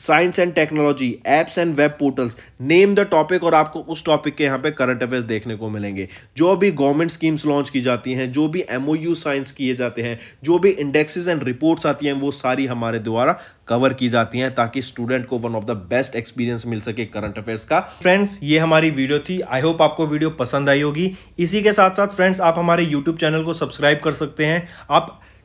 Science and technology apps and web portals name the topic और आपको उस topic के यहाँ पे करंट अफेयर्स देखने को मिलेंगे जो भी गवर्नमेंट स्कीम्स लॉन्च की जाती हैं जो भी एम साइंस किए जाते हैं जो भी इंडेक्सेस एंड रिपोर्ट्स आती हैं वो सारी हमारे द्वारा कवर की जाती हैं ताकि स्टूडेंट को one of the best experience मिल सके करंट अफेयर्स का फ्रेंड्स ये हमारी वीडियो थी आई होप आपको वीडियो पसंद आई होगी इसी के साथ साथ फ्रेंड्स आप हमारे यूट्यूब चैनल को सब्सक्राइब कर सकते हैं आप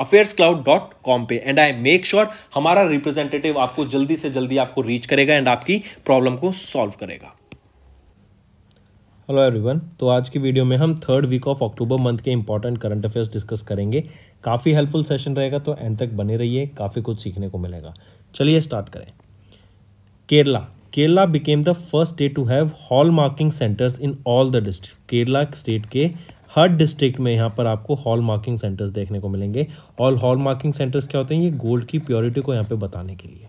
अफेयर्स क्लाउड डॉट कॉम पे एंड आई मेक श्योर हमारा रिप्रेजेंटेटिव आपको जल्दी से जल्दी आपको रीच करेगा एंड आपकी प्रॉब्लम को सॉल्व करेगा हेलो एवरीवन तो आज की वीडियो में हम third week of October month के इंपॉर्टेंट करंट अफेयर्स डिस्कस करेंगे काफ़ी हेल्पफुल सेशन रहेगा तो एंड तक बने रहिए काफ़ी कुछ सीखने को मिलेगा चलिए स्टार्ट करें Kerala Kerala became the first state to have hallmarking centres in all the district Kerala state के हर डिस्ट्रिक्ट में यहाँ पर आपको हॉल मार्किंग सेंटर्स देखने को मिलेंगे और हॉल मार्किंग सेंटर्स क्या होते हैं ये गोल्ड की प्योरिटी को यहाँ पे बताने के लिए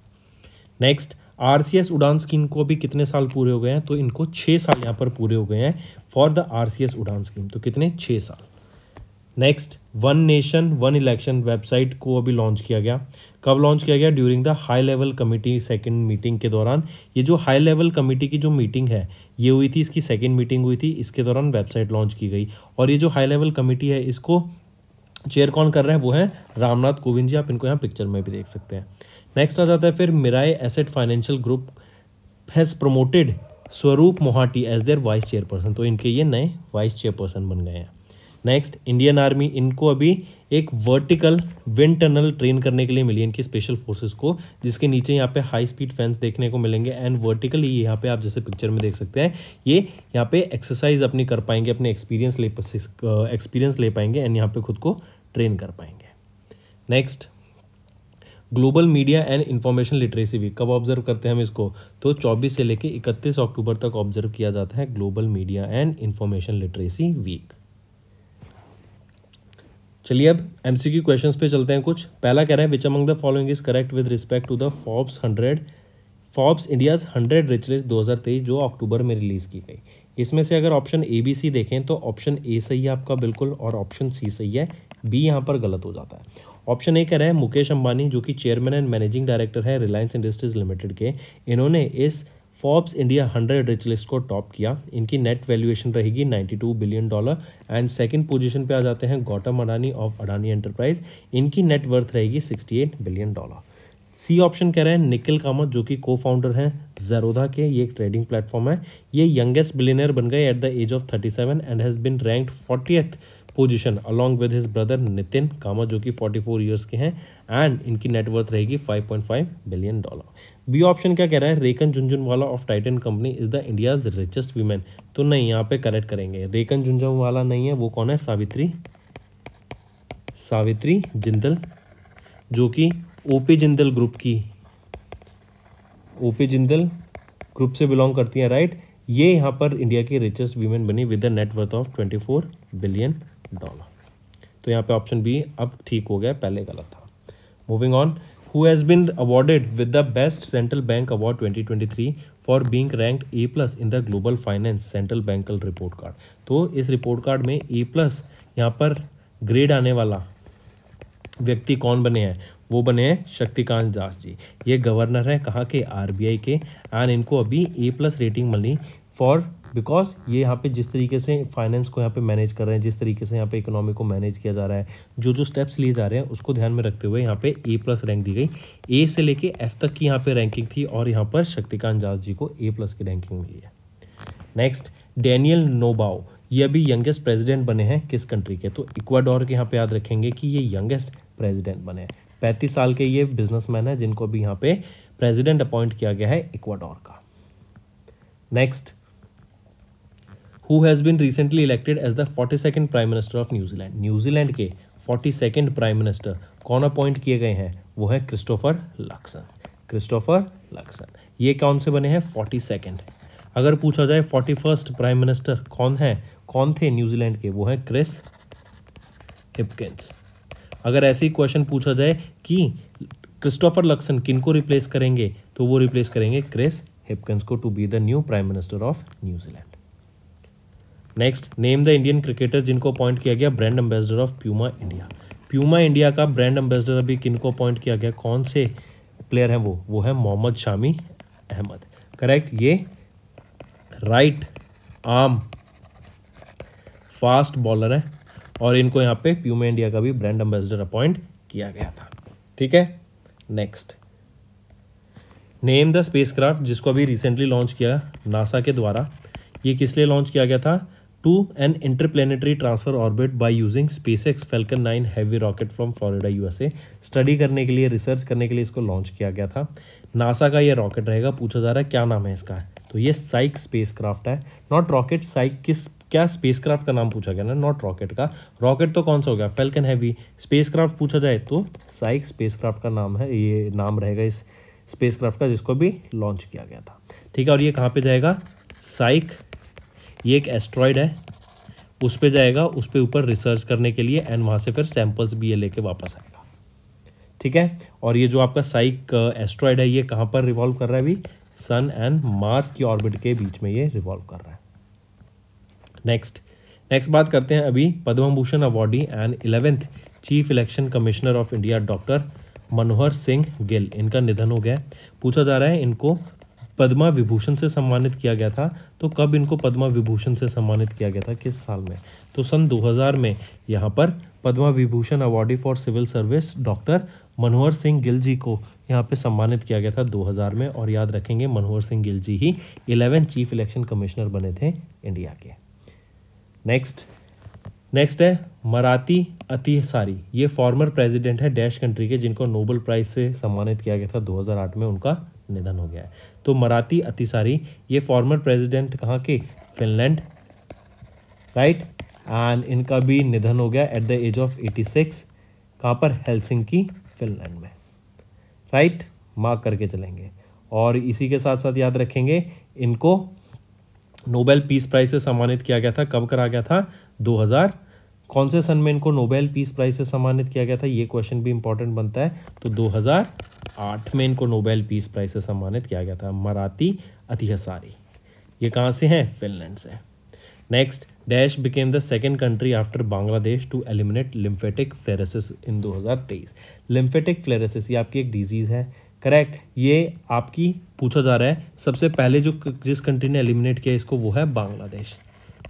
next R C S Udan scheme को अभी कितने साल पूरे हो गए हैं तो इनको छः साल यहाँ पर पूरे हो गए हैं for the R C S Udan scheme तो कितने छः साल next one nation one election website को अभी लॉन्च किया गया कब लॉन्च किया गया during the high level committee second meeting के दौरान ये जो हाई लेवल कमेटी की जो मीटिंग है ये हुई थी इसकी सेकंड मीटिंग हुई थी इसके दौरान वेबसाइट लॉन्च की गई और ये जो हाई लेवल कमेटी है इसको चेयर कौन कर रहे हैं वो है रामनाथ कोविंद जी आप इनको यहाँ पिक्चर में भी देख सकते हैं नेक्स्ट आ जाता है फिर Mirae asset financial group has promoted Swarup Mohanty as there vice chairperson तो इनके ये नए वाइस चेयरपर्सन बन गए हैं नेक्स्ट इंडियन आर्मी इनको अभी एक वर्टिकल विंड टनल ट्रेन करने के लिए मिली इनकी स्पेशल फोर्सेस को जिसके नीचे यहाँ पे हाई स्पीड फैंस देखने को मिलेंगे एंड वर्टिकली यहाँ पे आप जैसे पिक्चर में देख सकते हैं ये यहाँ पे एक्सरसाइज अपनी कर पाएंगे अपने एक्सपीरियंस ले एक्सपीरियंस ले पाएंगे एंड यहाँ पे खुद को ट्रेन कर पाएंगे next global media and information literacy week कब ऑब्जर्व करते हैं हम इसको तो 24 से लेकर 31 अक्टूबर तक ऑब्जर्व किया जाता है global media and information literacy week चलिए अब एमसीक्यू क्वेश्चंस पे चलते हैं कुछ पहला कह रहे हैं which among the following is correct with respect to the Forbes hundred Forbes India's hundred rich list दो जो अक्टूबर में रिलीज़ की गई इसमें से अगर ऑप्शन ए बी सी देखें तो ऑप्शन ए सही है आपका बिल्कुल और ऑप्शन सी सही है बी यहाँ पर गलत हो जाता है ऑप्शन ए कह रहा है मुकेश अंबानी जो कि चेयरमैन एंड मैनेजिंग डायरेक्टर है रिलायंस इंडस्ट्रीज लिमिटेड के इन्होंने इस Forbes India hundred rich list को टॉप किया इनकी नेट वैल्यूएशन रहेगी 92 billion dollar and second position पे आ जाते हैं गौतम अडानी ऑफ अडानी एंटरप्राइज इनकी नेट वर्थ रहेगी 68 बिलियन डॉलर सी ऑप्शन कह रहे हैं निकिल कामत जो कि को फाउंडर हैं जरोधा के ये एक ट्रेडिंग प्लेटफॉर्म है ये यंगेस्ट बिलियनर बन गए at the age of thirty seven and has been ranked fortieth position along with his brother Nitin Kamath जो कि 44 ईयर्स के हैं एंड इनकी नेटवर्थ रहेगी 5.5 बिलियन डॉलर बी ऑप्शन क्या कह रहा है Rekha Jhunjhunwala of Titan company is the India's richest women तो नहीं यहाँ पे करेक्ट करेंगे रेकन झुंझुनवाला नहीं है वो कौन है सावित्री सावित्री जिंदल जो कि ओपी जिंदल ग्रुप की ओपी जिंदल ग्रुप से बिलोंग करती हैं राइट ये यहाँ पर इंडिया की रिचेस्ट वीमेन बनी with net worth of twenty four billion dollar तो यहाँ पे ऑप्शन बी अब ठीक हो गया पहले गलत था moving on who has been awarded with the best central bank award 2023 twenty three for being rank A plus in the global finance central bank report card तो इस रिपोर्ट कार्ड में ए प्लस यहाँ पर ग्रेड आने वाला व्यक्ति कौन बने हैं वो बने हैं शक्तिकांत दास जी ये गवर्नर हैं कहाँ के आरबीआई के एंड इनको अभी ए प्लस रेटिंग मिली फॉर बिकॉज ये यहाँ पे जिस तरीके से फाइनेंस को यहाँ पे मैनेज कर रहे हैं जिस तरीके से यहाँ पे इकोनॉमी को मैनेज किया जा रहा है जो जो स्टेप्स लिए जा रहे हैं उसको ध्यान में रखते हुए यहाँ पे ए प्लस रैंक दी गई ए से लेके एफ तक की यहाँ पे रैंकिंग थी और यहाँ पर शक्तिकांत जाज जी को ए प्लस की रैंकिंग मिली है नेक्स्ट डैनियल नोबाओ ये अभी यंगेस्ट प्रेजिडेंट बने हैं किस कंट्री के तो इक्वाडोर के यहाँ पर याद रखेंगे कि ये यंगेस्ट प्रेजिडेंट बने हैं पैंतीस साल के ये बिजनेसमैन है जिनको अभी यहाँ पे प्रेजिडेंट अपॉइंट किया गया है इक्वाडोर का next who has been recently elected as the forty second prime minister of New Zealand New Zealand के फोर्टी सेकेंड प्राइम मिनिस्टर कौन अपॉइंट किए गए हैं वो है क्रिस्टोफर लक्सन क्रिस्टोफर लक्सन ये कौन से बने हैं फोर्टी सेकेंड अगर पूछा जाए फोर्टी फर्स्ट प्राइम मिनिस्टर कौन है कौन थे न्यूजीलैंड के वो हैं क्रिस हिपकिंस अगर ऐसे ही क्वेश्चन पूछा जाए कि क्रिस्टोफर लक्सन किन को रिप्लेस करेंगे तो वो रिप्लेस करेंगे क्रिस हिपकिंस को to be the new prime minister of New Zealand next name the Indian cricketer जिनको अपॉइंट किया गया brand ambassador of Puma India Puma India का ब्रांड एम्बेसडर अभी किनको अपॉइंट किया गया कौन से प्लेयर हैं वो वो है मोहम्मद शामी अहमद करेक्ट ये राइट आर्म फास्ट बॉलर है और इनको यहाँ पे प्यूमा इंडिया का भी ब्रांड एम्बेसडर अपॉइंट किया गया था ठीक है नेक्स्ट नेम द स्पेसक्राफ्ट जिसको अभी रिसेंटली लॉन्च किया नासा के द्वारा ये किस लिए लॉन्च किया गया था to an transfer orbit orbit using space X Falcon nine heavy rocket from Florida USA study करने के लिए रिसर्च करने के लिए इसको लॉन्च किया गया था नासा का ये रॉकेट रहेगा पूछा जा रहा है क्या नाम है इसका तो ये साइक स्पेस है नॉट रॉकेट साइक किस क्या स्पेसक्राफ्ट का नाम पूछा गया ना नॉट रॉकेट का रॉकेट तो कौन सा हो गया फेल्कन हैवी स्पेसक्राफ्ट पूछा जाए तो साइक स्पेसक्राफ्ट का नाम है ये नाम रहेगा इस स्पेसक्राफ्ट का जिसको भी लॉन्च किया गया था ठीक है और ये कहाँ पे जाएगा साइक ये एक एस्ट्रॉयड है उस पर जाएगा उस पर ऊपर रिसर्च करने के लिए एंड वहाँ से फिर सैम्पल्स भी ये लेके वापस आएगा ठीक है और ये जो आपका साइक एस्ट्रॉयड uh, है ये कहाँ पर रिवॉल्व कर रहा है अभी सन एंड मार्स की ऑर्बिट के बीच में ये रिवॉल्व कर रहा है नेक्स्ट नेक्स्ट बात करते हैं अभी Padma Bhushan awardee and eleventh chief election commissioner of India doctor Manohar Singh Gill इनका निधन हो गया पूछा जा रहा है इनको पद्मा विभूषण से सम्मानित किया गया था तो कब इनको पद्मा विभूषण से सम्मानित किया गया था किस साल में तो सन 2000 में यहाँ पर Padma Vibhushan awardee for civil service doctor Manohar Singh Gill ji को यहाँ पे सम्मानित किया गया था 2000 में और याद रखेंगे मनोहर सिंह गिल जी ही इलेवन चीफ इलेक्शन कमिश्नर बने थे इंडिया के नेक्स्ट नेक्स्ट है मराती अतिसारी ये फॉर्मर प्रेसिडेंट है डैश कंट्री के जिनको नोबल प्राइज से सम्मानित किया गया था 2008 में उनका निधन हो गया है तो मराती अतिसारी ये फॉर्मर प्रेसिडेंट कहाँ के फिनलैंड राइट एंड इनका भी निधन हो गया at the age of 86 six कहाँ पर हेलसिंकी फिनलैंड में राइट मार्क करके चलेंगे और इसी के साथ साथ याद रखेंगे इनको नोबेल पीस प्राइज से सम्मानित किया गया था कब करा गया था कौन से सन में इनको नोबेल पीस प्राइज से सम्मानित किया गया था ये क्वेश्चन भी इंपॉर्टेंट बनता है तो 2008 में इनको नोबेल पीस प्राइज से सम्मानित किया गया था मराती अतिहसारी ये कहाँ से हैं फिनलैंड से next dash became the second country after Bangladesh to eliminate lymphatic filariasis in 2023 lymphatic filariasis ये आपकी एक डिजीज़ है करेक्ट ये आपकी पूछा जा रहा है सबसे पहले जो जिस कंट्री ने एलिमिनेट किया इसको वो है बांग्लादेश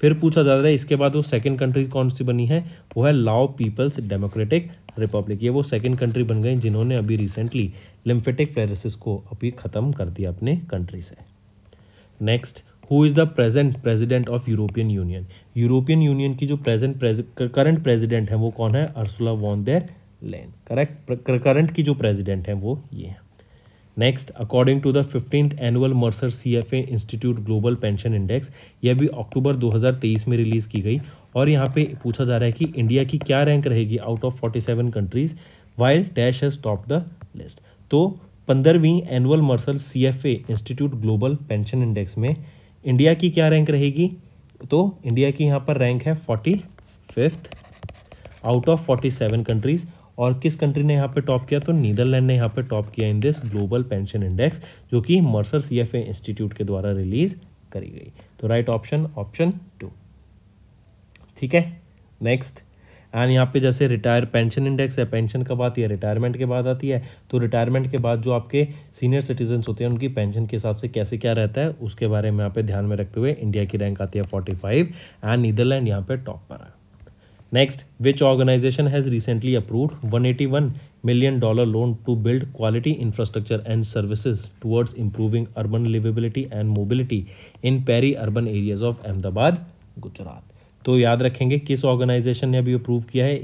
फिर पूछा जा रहा है इसके बाद वो सेकेंड कंट्री कौन सी बनी है वो है लाओ पीपल्स डेमोक्रेटिक रिपब्लिक ये वो सेकेंड कंट्री बन गई जिन्होंने अभी रिसेंटली लिम्फेटिक फ्लेरिसिस को अभी ख़त्म कर दिया अपने कंट्री से next who is the present president of European Union European Union की जो प्रेजेंट करंट प्रेजिडेंट है वो कौन है Ursula von der Leyen correct current की जो प्रेजिडेंट है वो ये है next according to the fifteenth annual Mercer A institute global pension index यह भी अक्टूबर 2023 में रिलीज़ की गई और यहाँ पे पूछा जा रहा है कि इंडिया की क्या रैंक रहेगी out of 47 countries while dash has top the list तो पंद्रहवीं annual Mercer C F A institute global pension index में इंडिया की क्या रैंक रहेगी तो इंडिया की यहाँ पर रैंक है forty fifth out of forty seven countries और किस कंट्री ने यहाँ पे टॉप किया तो नीदरलैंड ने यहाँ पे टॉप किया in this global pension index जो कि मर्सर सी एफ इंस्टीट्यूट के द्वारा रिलीज करी गई तो राइट ऑप्शन ऑप्शन टू ठीक है नेक्स्ट एंड यहाँ पे जैसे रिटायर पेंशन इंडेक्स है पेंशन कब आती है रिटायरमेंट के बाद आती है तो रिटायरमेंट के बाद जो आपके सीनियर सिटीजन होते हैं उनकी पेंशन के हिसाब से कैसे क्या रहता है उसके बारे में यहाँ पे ध्यान में रखते हुए इंडिया की रैंक आती है फोर्टी फाइव एंड नीदरलैंड यहाँ पे टॉप पर आया next which organisation has recently approve one eighty one million dollar loan to build quality infrastructure and services towards improving urban liveability and mobility in peri urban areas of Ahmedabad Gujarat तो याद रखेंगे किस organisation ने अभी approve किया है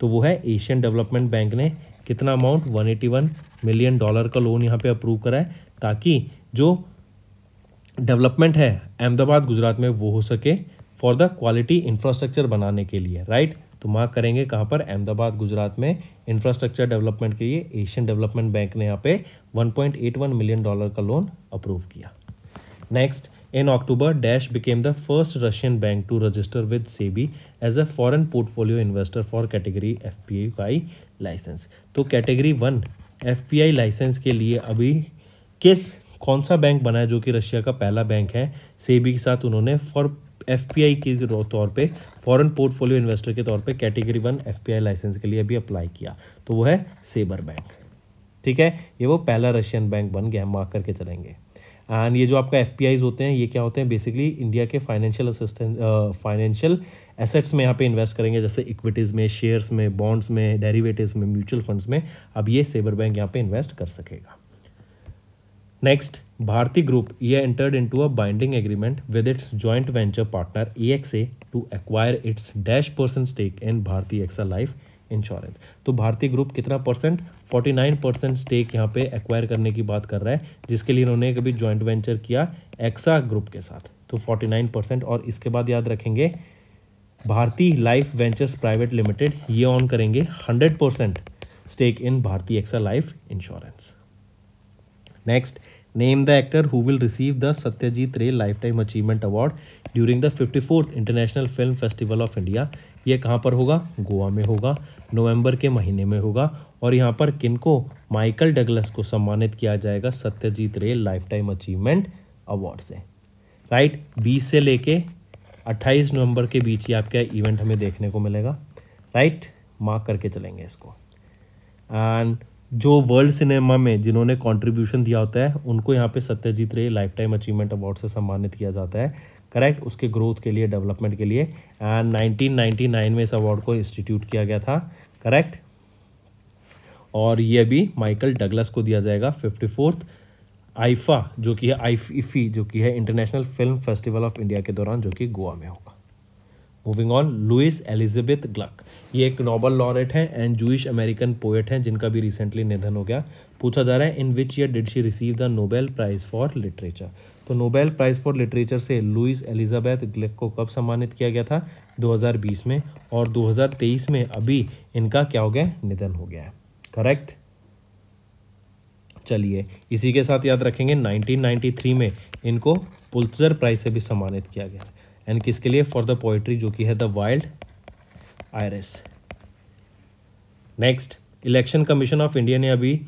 तो वो है एशियन डेवलपमेंट बैंक ने कितना amount one eighty one million dollar का लोन यहाँ पर अप्रूव कराए ताकि जो डेवलपमेंट है अहमदाबाद गुजरात में वो हो सके फॉर द क्वालिटी इंफ्रास्ट्रक्चर बनाने के लिए राइट तो मार्क करेंगे कहाँ पर अहमदाबाद गुजरात में इंफ्रास्ट्रक्चर डेवलपमेंट के लिए एशियन डेवलपमेंट बैंक ने यहाँ पे 1.81 मिलियन डॉलर का लोन अप्रूव किया next In October, Dash became the first Russian bank to register with SEBI as a foreign portfolio investor for category FPI licence तो category one F licence के लिए अभी किस कौन सा बैंक बना है जो कि रशिया का पहला बैंक है सेबी के साथ उन्होंने फॉर आई के तौर पे फॉरेन पोर्टफोलियो इन्वेस्टर के तौर पे कैटेगरी वन आई लाइसेंस के लिए अभी अप्लाई किया तो वो है सेबर बैंक ठीक है ये वो पहला रशियन बैंक बन गया मार्क करके चलेंगे एंड ये जो आपका एफ होते हैं ये क्या होते हैं बेसिकली इंडिया के फाइनेंशियल असिस्टेंट फाइनेंशियल एसेट्स में यहाँ पे इन्वेस्ट करेंगे जैसे इक्विटीज़ में शेयर्स में बॉन्ड्स में डेरिवेटिव्स में म्यूचुअल फंड्स में अब ये सेबर बैंक यहाँ पे इन्वेस्ट कर सकेगा नेक्स्ट भारती ग्रुप ये entered in to a binding agreement with its joint venture partner a to acquire its dash percent stake in Bharti AXA life insurance तो भारतीय ग्रुप कितना परसेंट 49 परसेंट स्टेक यहाँ पे acquire करने की बात कर रहा है जिसके लिए इन्होंने कभी ज्वाइंट वेंचर किया एक्सा ग्रुप के साथ तो 49 परसेंट और इसके बाद याद रखेंगे Bharti life ventures private limited ये ऑन करेंगे 100 percent stake in Bharti AXA life insurance next name the actor who will receive the Satyajit Ray lifetime achievement award during the fifty fourth international film festival of India ये कहाँ पर होगा गोवा में होगा नवंबर के महीने में होगा और यहाँ पर किनको माइकल डगलस को सम्मानित किया जाएगा Satyajit Ray lifetime achievement award से राइट बीस से लेके अट्ठाईस नवंबर के बीच ही आपका इवेंट हमें देखने को मिलेगा राइट मार्क करके चलेंगे इसको एंड जो वर्ल्ड सिनेमा में जिन्होंने कंट्रीब्यूशन दिया होता है उनको यहाँ पे Satyajit Ray lifetime achievement award से सम्मानित किया जाता है करेक्ट उसके ग्रोथ के लिए डेवलपमेंट के लिए एंड 1999 में इस अवार्ड को इंस्टीट्यूट किया गया था करेक्ट और ये भी माइकल डगलस को दिया जाएगा फिफ्टी फोर्थ आइफा जो कि है आईफी जो कि है international film festival of India के दौरान जो कि गोवा में होगा moving on Louise Elizabeth Gluck ये एक नोबल लॉरेट हैं एंड जूश अमेरिकन पोएट हैं जिनका भी रिसेंटली निधन हो गया पूछा जा रहा है in which year did she receive the Nobel prize for literature तो नोबेल प्राइज़ फॉर लिटरेचर से लुइस एलिजाबैथ ग्लेक को कब सम्मानित किया गया था 2020 में और 2023 में अभी इनका क्या हो गया निधन हो गया है करेक्ट चलिए इसी के साथ याद रखेंगे 1993 में इनको पुल्सर प्राइज से भी सम्मानित किया गया एंड किसके लिए फॉर द पोइट्री जो कि है the wild IRS next election commission of India ने अभी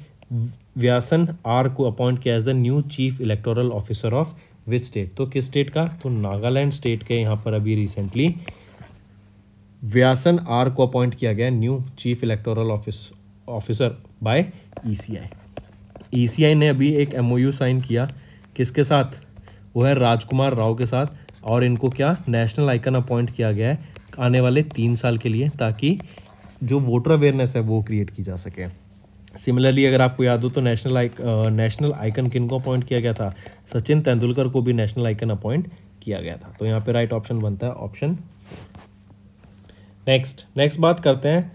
व्यासन आर को अपॉइंट किया as the new chief electoral officer of with state तो किस स्टेट का तो नागालैंड स्टेट के यहाँ पर अभी रिसेंटली व्यासन आर को अपॉइंट किया गया new chief electoral office officer by ECI ECI ने अभी एक एमओयू साइन किया किसके साथ वो है राजकुमार राव के साथ और इनको क्या नेशनल आइकन अपॉइंट किया गया है आने वाले तीन साल के लिए ताकि जो वोटर अवेयरनेस है वो क्रिएट की जा सके सिमिलरली अगर आपको याद हो तो नेशनल आइक नेशनल आइकन किन को अपॉइंट किया गया था सचिन तेंदुलकर को भी नेशनल आइकन अपॉइंट किया गया था तो यहाँ पे राइट ऑप्शन बनता है ऑप्शन नेक्स्ट नेक्स्ट बात करते हैं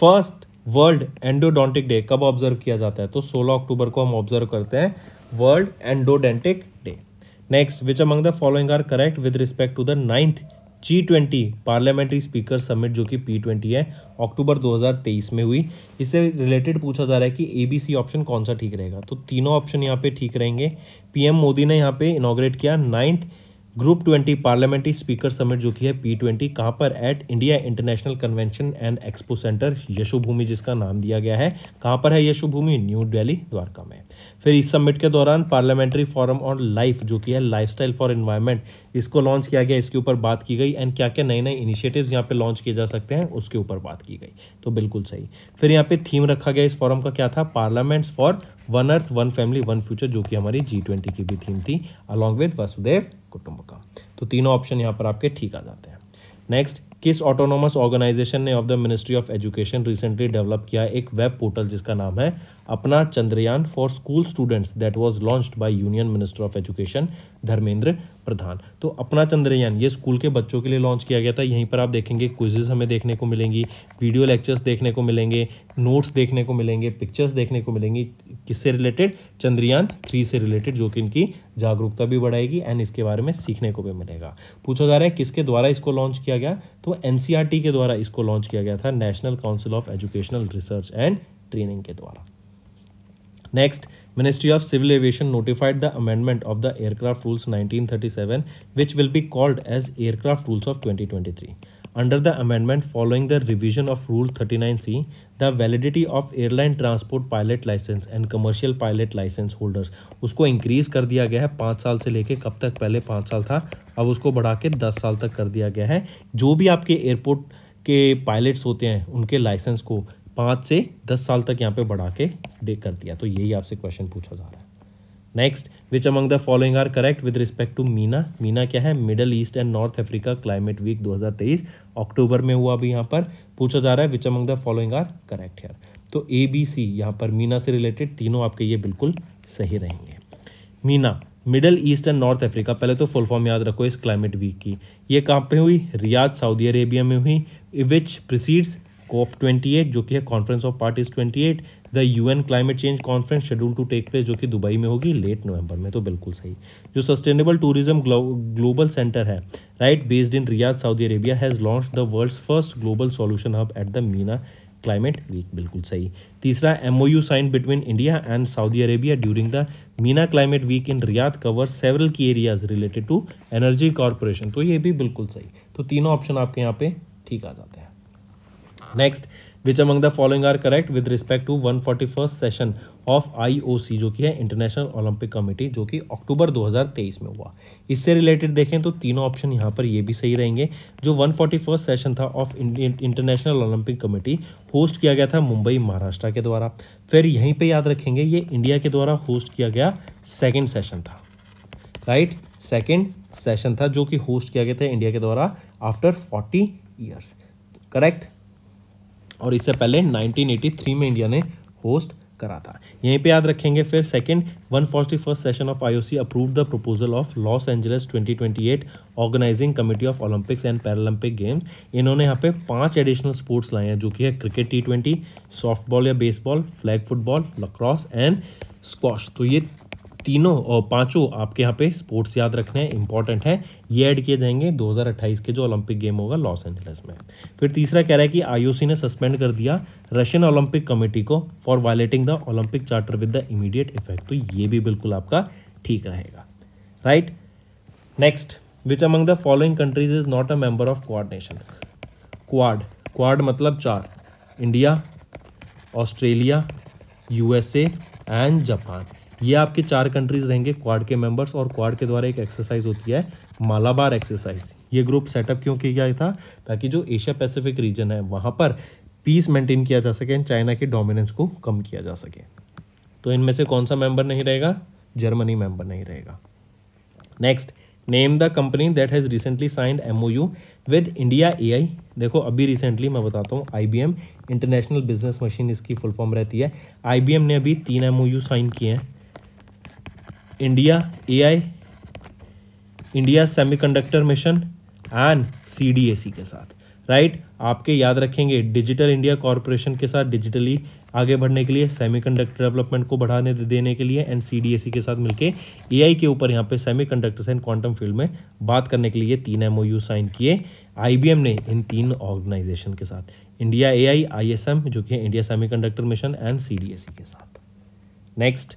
फर्स्ट वर्ल्ड एंडोडोंटिक डे कब ऑब्जर्व किया जाता है तो 16 अक्टूबर को हम ऑब्जर्व करते हैं world endodontic day next which among the following are correct with respect to the ninth G twenty parliamentary speaker summit जो कि पी ट्वेंटी है अक्टूबर 2023 में हुई इससे रिलेटेड पूछा जा रहा है कि ए बी सी ऑप्शन कौन सा ठीक रहेगा तो तीनों ऑप्शन यहाँ पे ठीक रहेंगे पीएम मोदी ने यहाँ पे इनाग्रेट किया ninth group twenty parliamentary speaker summit जो कि है पी ट्वेंटी कहाँ पर at India international convention and expo centre Yashobhoomi जिसका नाम दिया गया है कहाँ पर है यशुभूमि न्यू दिल्ली द्वारका में फिर इस समिट के दौरान पार्लियामेंट्री फॉरम ऑन लाइफ जो कि है स्टाइल फॉर इन्वायरमेंट इसको लॉन्च किया गया इसके ऊपर बात की गई एंड क्या क्या नए नए इनिशिएटिव्स यहाँ पे लॉन्च किए जा सकते हैं उसके ऊपर बात की गई तो बिल्कुल सही फिर यहाँ पे थीम रखा गया इस फॉरम का क्या था parliaments for one earth one family one future जो कि हमारी जी ट्वेंटी की भी थीम थी अलॉन्ग विद वासुदेव कुटुम्बकम तो तीनों ऑप्शन यहाँ पर आपके ठीक आ जाते हैं नेक्स्ट किस ऑटोनोमस ऑर्गेनाइजेशन ने of the ministry of education recently develop किया एक वेब पोर्टल जिसका नाम है Apna Chandrayaan for school students that was launched by union minister of education Dharmendra Pradhan तो अपना चंद्रयान ये स्कूल के बच्चों के लिए लॉन्च किया गया था यहीं पर आप देखेंगे क्विजेज हमें देखने को मिलेंगी वीडियो लेक्चर्स देखने को मिलेंगे नोट्स देखने को मिलेंगे पिक्चर्स देखने को मिलेंगी किससे रिलेटेड चंद्रयान थ्री से रिलेटेड जो कि इनकी जागरूकता भी बढ़ाएगी एंड इसके बारे में सीखने को भी मिलेगा पूछा जा रहा है किसके द्वारा इसको लॉन्च किया गया तो एन e के द्वारा इसको लॉन्च किया गया था national council of educational research and training के द्वारा next Ministry of Civil Aviation notified the amendment of the Aircraft Rules 1937 which will be called as Aircraft Rules of 2023. Under the amendment following the revision of Rule 39C, the validity of airline transport pilot license and commercial pilot license holders usko increase kar diya gaya hai 5 saal se leke kab tak pehle 5 saal tha ab usko badha ke 10 saal tak kar diya gaya hai jo bhi aapke airport के pilots होते हैं उनके licence को पाँच से दस साल तक यहाँ पे बढ़ा के डे कर दिया तो यही आपसे क्वेश्चन पूछा जा रहा है next which among the following are correct with respect to MENA MENA क्या है middle east and north Africa climate week 2023 अक्टूबर में हुआ अभी यहाँ पर पूछा जा रहा है which among the following are correct here तो ए बी सी यहाँ पर मीना से रिलेटेड तीनों आपके ये बिल्कुल सही रहेंगे MENA middle east and north Africa पहले तो फुल फॉर्म याद रखो इस क्लाइमेट वीक की ये कहाँ पे हुई रियाद सऊदी अरेबिया में हुई विच प्रिसीड्स ट्वेंटी एट जो कि है conference of parties at the UN climate change conference schedule to take place जो कि दुबई में होगी लेट नवंबर में तो बिल्कुल सही जो सस्टेनेबल टूरिज्म ग्लोबल सेंटर है right based in Riyadh Saudi Arabia has launch the world first global solution hub at the MENA climate week बिल्कुल सही तीसरा MOU sign between India and Saudi Arabia during the MENA climate week in Riyadh cover several key areas related to energy corporation तो ये भी बिल्कुल सही तो तीनों ऑप्शन आपके यहाँ पे ठीक आ जाता next which among the following are correct with respect to one forty first session of IOC जो कि है इंटरनेशनल ओलंपिक कमेटी जो कि अक्टूबर 2023 में हुआ इससे रिलेटेड देखें तो तीनों ऑप्शन यहाँ पर ये भी सही रहेंगे जो वन फोर्टी फर्स्ट सेशन था of international Olympic committee host किया गया था मुंबई महाराष्ट्र के द्वारा फिर यहीं पर याद रखेंगे ये इंडिया के द्वारा होस्ट किया गया सेकेंड सेशन था राइट सेकेंड सेशन था जो कि होस्ट किया गया था इंडिया के द्वारा आफ्टर फोर्टी ईयर्स करेक्ट और इससे पहले 1983 में इंडिया ने होस्ट करा था यहीं पे याद रखेंगे फिर second one forty first session of IOC approve the proposal of Los Angeles 2028 organising committee of Olympics and Paralympic games इन्होंने यहाँ पे पांच एडिशनल स्पोर्ट्स लाए हैं जो कि है क्रिकेट टी ट्वेंटी सॉफ्टबॉल या baseball flag football lacrosse and squash तो ये तीनों और पांचों आपके यहाँ पे स्पोर्ट्स याद रखने हैं इंपॉर्टेंट है ये ऐड किए जाएंगे 2028 के जो ओलंपिक गेम होगा लॉस एंजलिस में फिर तीसरा कह रहा है कि आईओसी ने सस्पेंड कर दिया रशियन ओलंपिक कमेटी को for violating the Olympic charter with the immediate effect तो ये भी बिल्कुल आपका ठीक रहेगा right next which among the following countries is not a member of nation quad quad मतलब चार India Australia USA and Japan ये आपके चार कंट्रीज रहेंगे क्वाड के मेंबर्स और क्वाड के द्वारा एक एक्सरसाइज होती है मालाबार एक्सरसाइज ये ग्रुप सेटअप क्यों किया गया था ताकि जो एशिया पैसिफिक रीजन है वहाँ पर पीस मेंटेन किया जा सके एंड चाइना के डोमिनेंस को कम किया जा सके तो इनमें से कौन सा मेंबर नहीं रहेगा जर्मनी मेंबर नहीं रहेगा next name the company that has recently signed M O U with India A I देखो अभी रिसेंटली मैं बताता हूँ I B M international business machine इसकी फुल फॉर्म रहती है आई बी एम ने अभी तीन एम ओ यू साइन किए हैं India A I India semiconductor mission and C D C के साथ राइट right? आपके याद रखेंगे डिजिटल इंडिया कॉरपोरेशन के साथ डिजिटली आगे बढ़ने के लिए सेमी कंडक्टर डेवलपमेंट को बढ़ाने देने के लिए एंड सी डी के साथ मिलकर ए आई के ऊपर यहाँ पे semiconductor and quantum field में बात करने के लिए तीन यू साइन किए आई बी एम ने इन तीन ऑर्गेनाइजेशन के साथ India A I I S M जो कि India semiconductor mission and C D C के साथ नेक्स्ट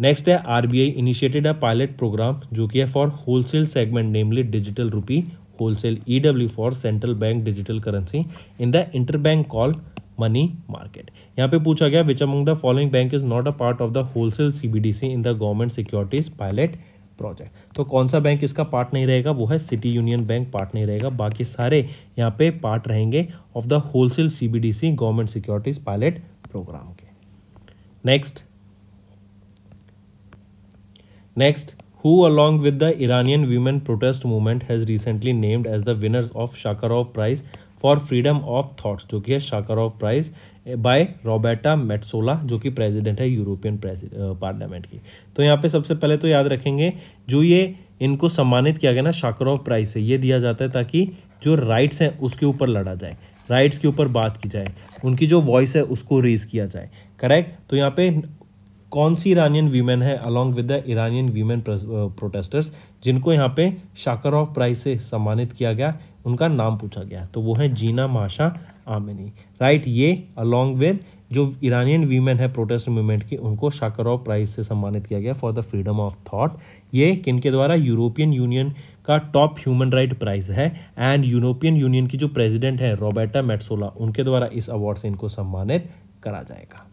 नेक्स्ट है RBI initiated a pilot programme जो कि है for wholesale segment namely digital rupee wholesale e W for central bank digital currency in the bank call money market यहाँ पे पूछा गया which among the following bank is not a part of the wholesale CBDC in the government securities pilot project तो कौन सा bank इसका part नहीं रहेगा वो है सिटी यूनियन बैंक पार्ट नहीं रहेगा बाकी सारे यहाँ पे पार्ट रहेंगे of the wholesale CBDC government securities pilot programme के next who along with the Iranian Iranian protest movement has recently named as the winners of Sakharov prize for freedom of thoughts जो कि है of prize by Roberta Metsola जो कि president है European parliament eh, की तो यहाँ पे सबसे पहले तो याद रखेंगे जो ये इनको सम्मानित किया गया ना ऑफ प्राइज से ये दिया जाता है ताकि जो राइट्स हैं उसके ऊपर लड़ा जाए राइट्स के ऊपर बात की जाए उनकी जो वॉइस है उसको रेज किया जाए करेक्ट तो यहाँ पे कौन सी ईरानियन वीमेन है along with the Iranian women protesters जिनको यहाँ पे शाकर ऑफ प्राइज से सम्मानित किया गया उनका नाम पूछा गया तो वो है जीना माशा आमिनी राइट ये अलॉन्ग विद जो ईरानियन वीमेन है प्रोटेस्ट मूवमेंट की उनको शाकर ऑफ प्राइज से सम्मानित किया गया for the freedom of thought ये के द्वारा यूरोपियन यूनियन का टॉप ह्यूमन राइट प्राइज है एंड यूरोपियन यूनियन की जो प्रेजिडेंट है रोबर्टा मेटसोला उनके द्वारा इस अवार्ड से इनको सम्मानित करा जाएगा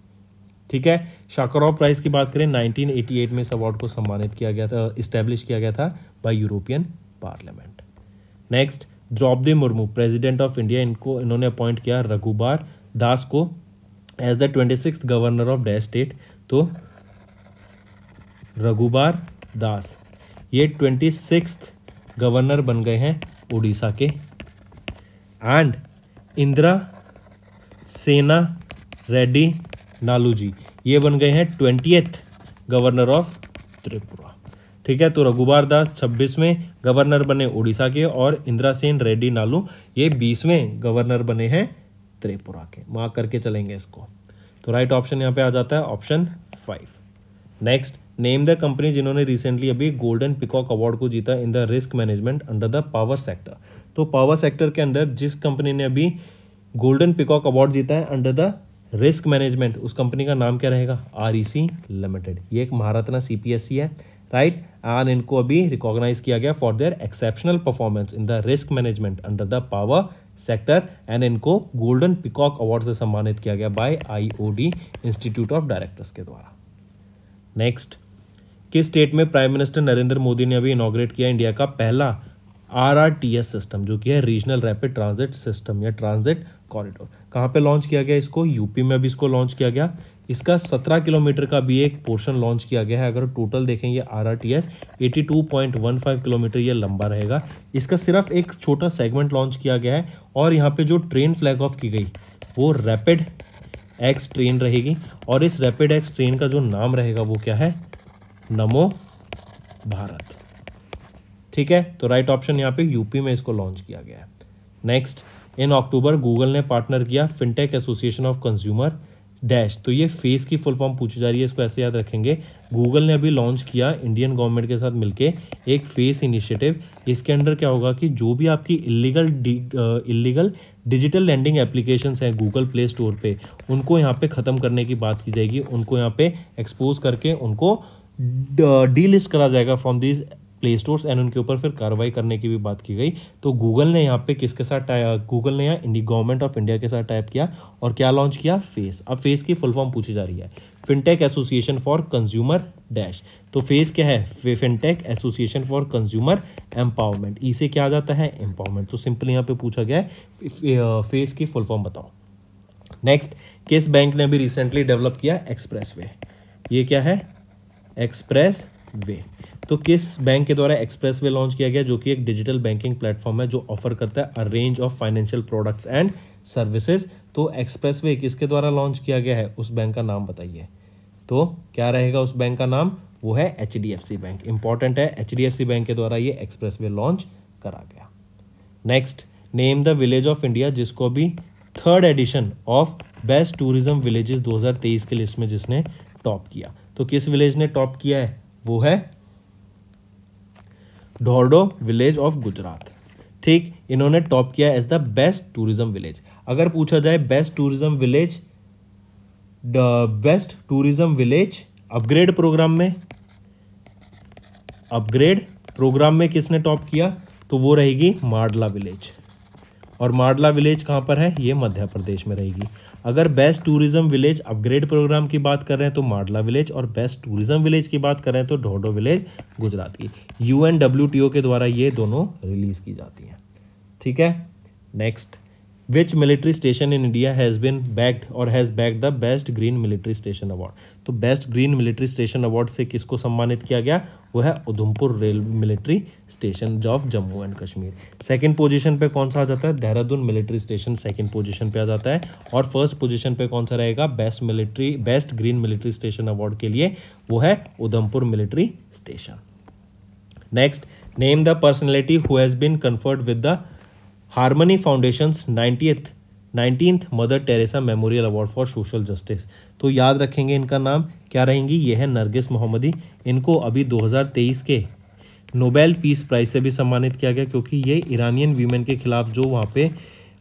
ठीक है शाकरॉफ प्राइज की बात करें 1988 में इस अवार्ड को सम्मानित किया गया था इस्टेब्लिश किया गया था by European parliament next Droupadi Murmu president of India इनको इन्होंने अपॉइंट किया रघुबार दास को as the twenty six governor of the state तो रघुबार दास ये ट्वेंटी सिक्स गवर्नर बन गए हैं उड़ीसा के एंड इंदिरा सेना रेड्डी नालू जी ये बन गए हैं ट्वेंटी गवर्नर ऑफ त्रिपुरा ठीक है तो रघुबार दास छब्बीसवें गवर्नर बने उड़ीसा के और इंदिरा सेन रेड्डी नालू ये बीसवें गवर्नर बने हैं त्रिपुरा के मार्क करके चलेंगे इसको तो राइट ऑप्शन यहाँ पे आ जाता है option five next name the company जिन्होंने रिसेंटली अभी गोल्डन पिकॉक अवार्ड को जीता in the risk management under the power sector तो पावर सेक्टर के अंदर जिस कंपनी ने अभी गोल्डन पिकॉक अवार्ड जीता है अंडर द रिस्क मैनेजमेंट उस कंपनी का नाम क्या रहेगा आर लिमिटेड e ये एक महारत्ना सी है राइट एंड इनको अभी रिकॉग्नाइज किया गया for their exceptional performance in the risk management under the power sector and इनको गोल्डन पिकॉक अवार्ड से सम्मानित किया गया by IOD institute of directors के द्वारा नेक्स्ट किस स्टेट में प्राइम मिनिस्टर नरेंद्र मोदी ने अभी इनोग्रेट किया इंडिया का पहला आर सिस्टम जो कि है रीजनल रैपिड ट्रांजिट सिस्टम या ट्रांजिट कॉरिडोर कहाँ पे लॉन्च किया गया इसको यूपी में भी इसको लॉन्च किया गया इसका 17 किलोमीटर का भी एक पोर्शन लॉन्च किया गया है अगर टोटल देखेंगे R R T S eighty two point one five kilometre ये लंबा रहेगा इसका सिर्फ एक छोटा सेगमेंट लॉन्च किया गया है और यहाँ पे जो ट्रेन फ्लैग ऑफ की गई वो रैपिड एक्स ट्रेन रहेगी और इस रैपिड एक्स ट्रेन का जो नाम रहेगा वो क्या है नमो भारत ठीक है तो राइट ऑप्शन यहाँ पे यूपी में इसको लॉन्च किया गया है नेक्स्ट इन अक्टूबर गूगल ने पार्टनर किया fintech association of consumer dash तो ये फेस की फुल फॉर्म पूछी जा रही है इसको ऐसे याद रखेंगे गूगल ने अभी लॉन्च किया इंडियन गवर्नमेंट के साथ मिलके एक फेस इनिशिएटिव इसके अंडर क्या होगा कि जो भी आपकी illegal illegal digital lending applications हैं गूगल प्ले स्टोर पे उनको यहाँ पे ख़त्म करने की बात की जाएगी उनको यहाँ पे एक्सपोज करके उनको डीलिस्ट करा जाएगा from this play store and उनके ऊपर फिर कार्रवाई करने की भी बात की गई तो गूगल ने यहाँ पे किसके साथ गूगल ने यहाँ गवर्नमेंट ऑफ इंडिया के साथ टाइप किया और क्या लॉन्च किया फेस अब फेस की फुल फॉर्म पूछी जा रही है fintech association for consumer dash तो फेस क्या है fintech association for consumer empowerment इसे क्या आ जाता है एम्पावरमेंट तो सिंपल यहाँ पे पूछा गया है फेस uh, की फुल फॉर्म बताओ नेक्स्ट किस बैंक ने अभी रिसेंटली डेवलप किया एक्सप्रेस वे ये क्या है एक्सप्रेस वे तो किस बैंक के द्वारा एक्सप्रेस वे लॉन्च किया गया जो कि एक डिजिटल बैंकिंग प्लेटफॉर्म है जो ऑफर करता है a range of financial products and services तो एक्सप्रेस वे किसके द्वारा लॉन्च किया गया है उस बैंक का नाम बताइए तो क्या रहेगा उस बैंक का नाम वो है एच बैंक इंपॉर्टेंट है एच बैंक के द्वारा ये एक्सप्रेस वे लॉन्च करा गया next name the village of India जिसको भी third edition of best tourism villages 2023 के लिस्ट में जिसने टॉप किया तो किस विलेज ने टॉप किया है वो है ढोरडो विलेज ऑफ गुजरात ठीक इन्होंने टॉप किया as the best tourism village अगर पूछा जाए best tourism village best tourism village upgrade programme में अपग्रेड प्रोग्राम में किसने टॉप किया तो वो रहेगी माडला विलेज और माडला विलेज कहाँ पर है ये मध्य प्रदेश में रहेगी अगर best tourism village upgrade programme की बात कर रहे हैं तो माडला विलेज और बेस्ट टूरिज्म विलेज की बात कर रहे हैं तो ढोडो विलेज गुजरात की यू के द्वारा ये दोनों रिलीज की जाती हैं ठीक है next which military station in India has been bagged और has bagged the best green military station award तो best green military station award से किसको सम्मानित किया गया वो है उधमपुर रेल military station of Jammu and Kashmir second position पर कौन सा आ जाता है Dehradun military station second position पर आ जाता है और फर्स्ट पोजिशन पर कौन सा रहेगा best military best green military station award के लिए वो है Udhampur military station next name the personality who has been conferred with the harmony foundation ninetieth nineteen mother Teresa memorial award for social justice तो याद रखेंगे इनका नाम क्या रहेंगी ये है नरगिस मोहम्मदी इनको अभी 2023 के नोबेल पीस प्राइज से भी सम्मानित किया गया क्योंकि ये ईरानियन वीमेन के खिलाफ जो वहाँ पे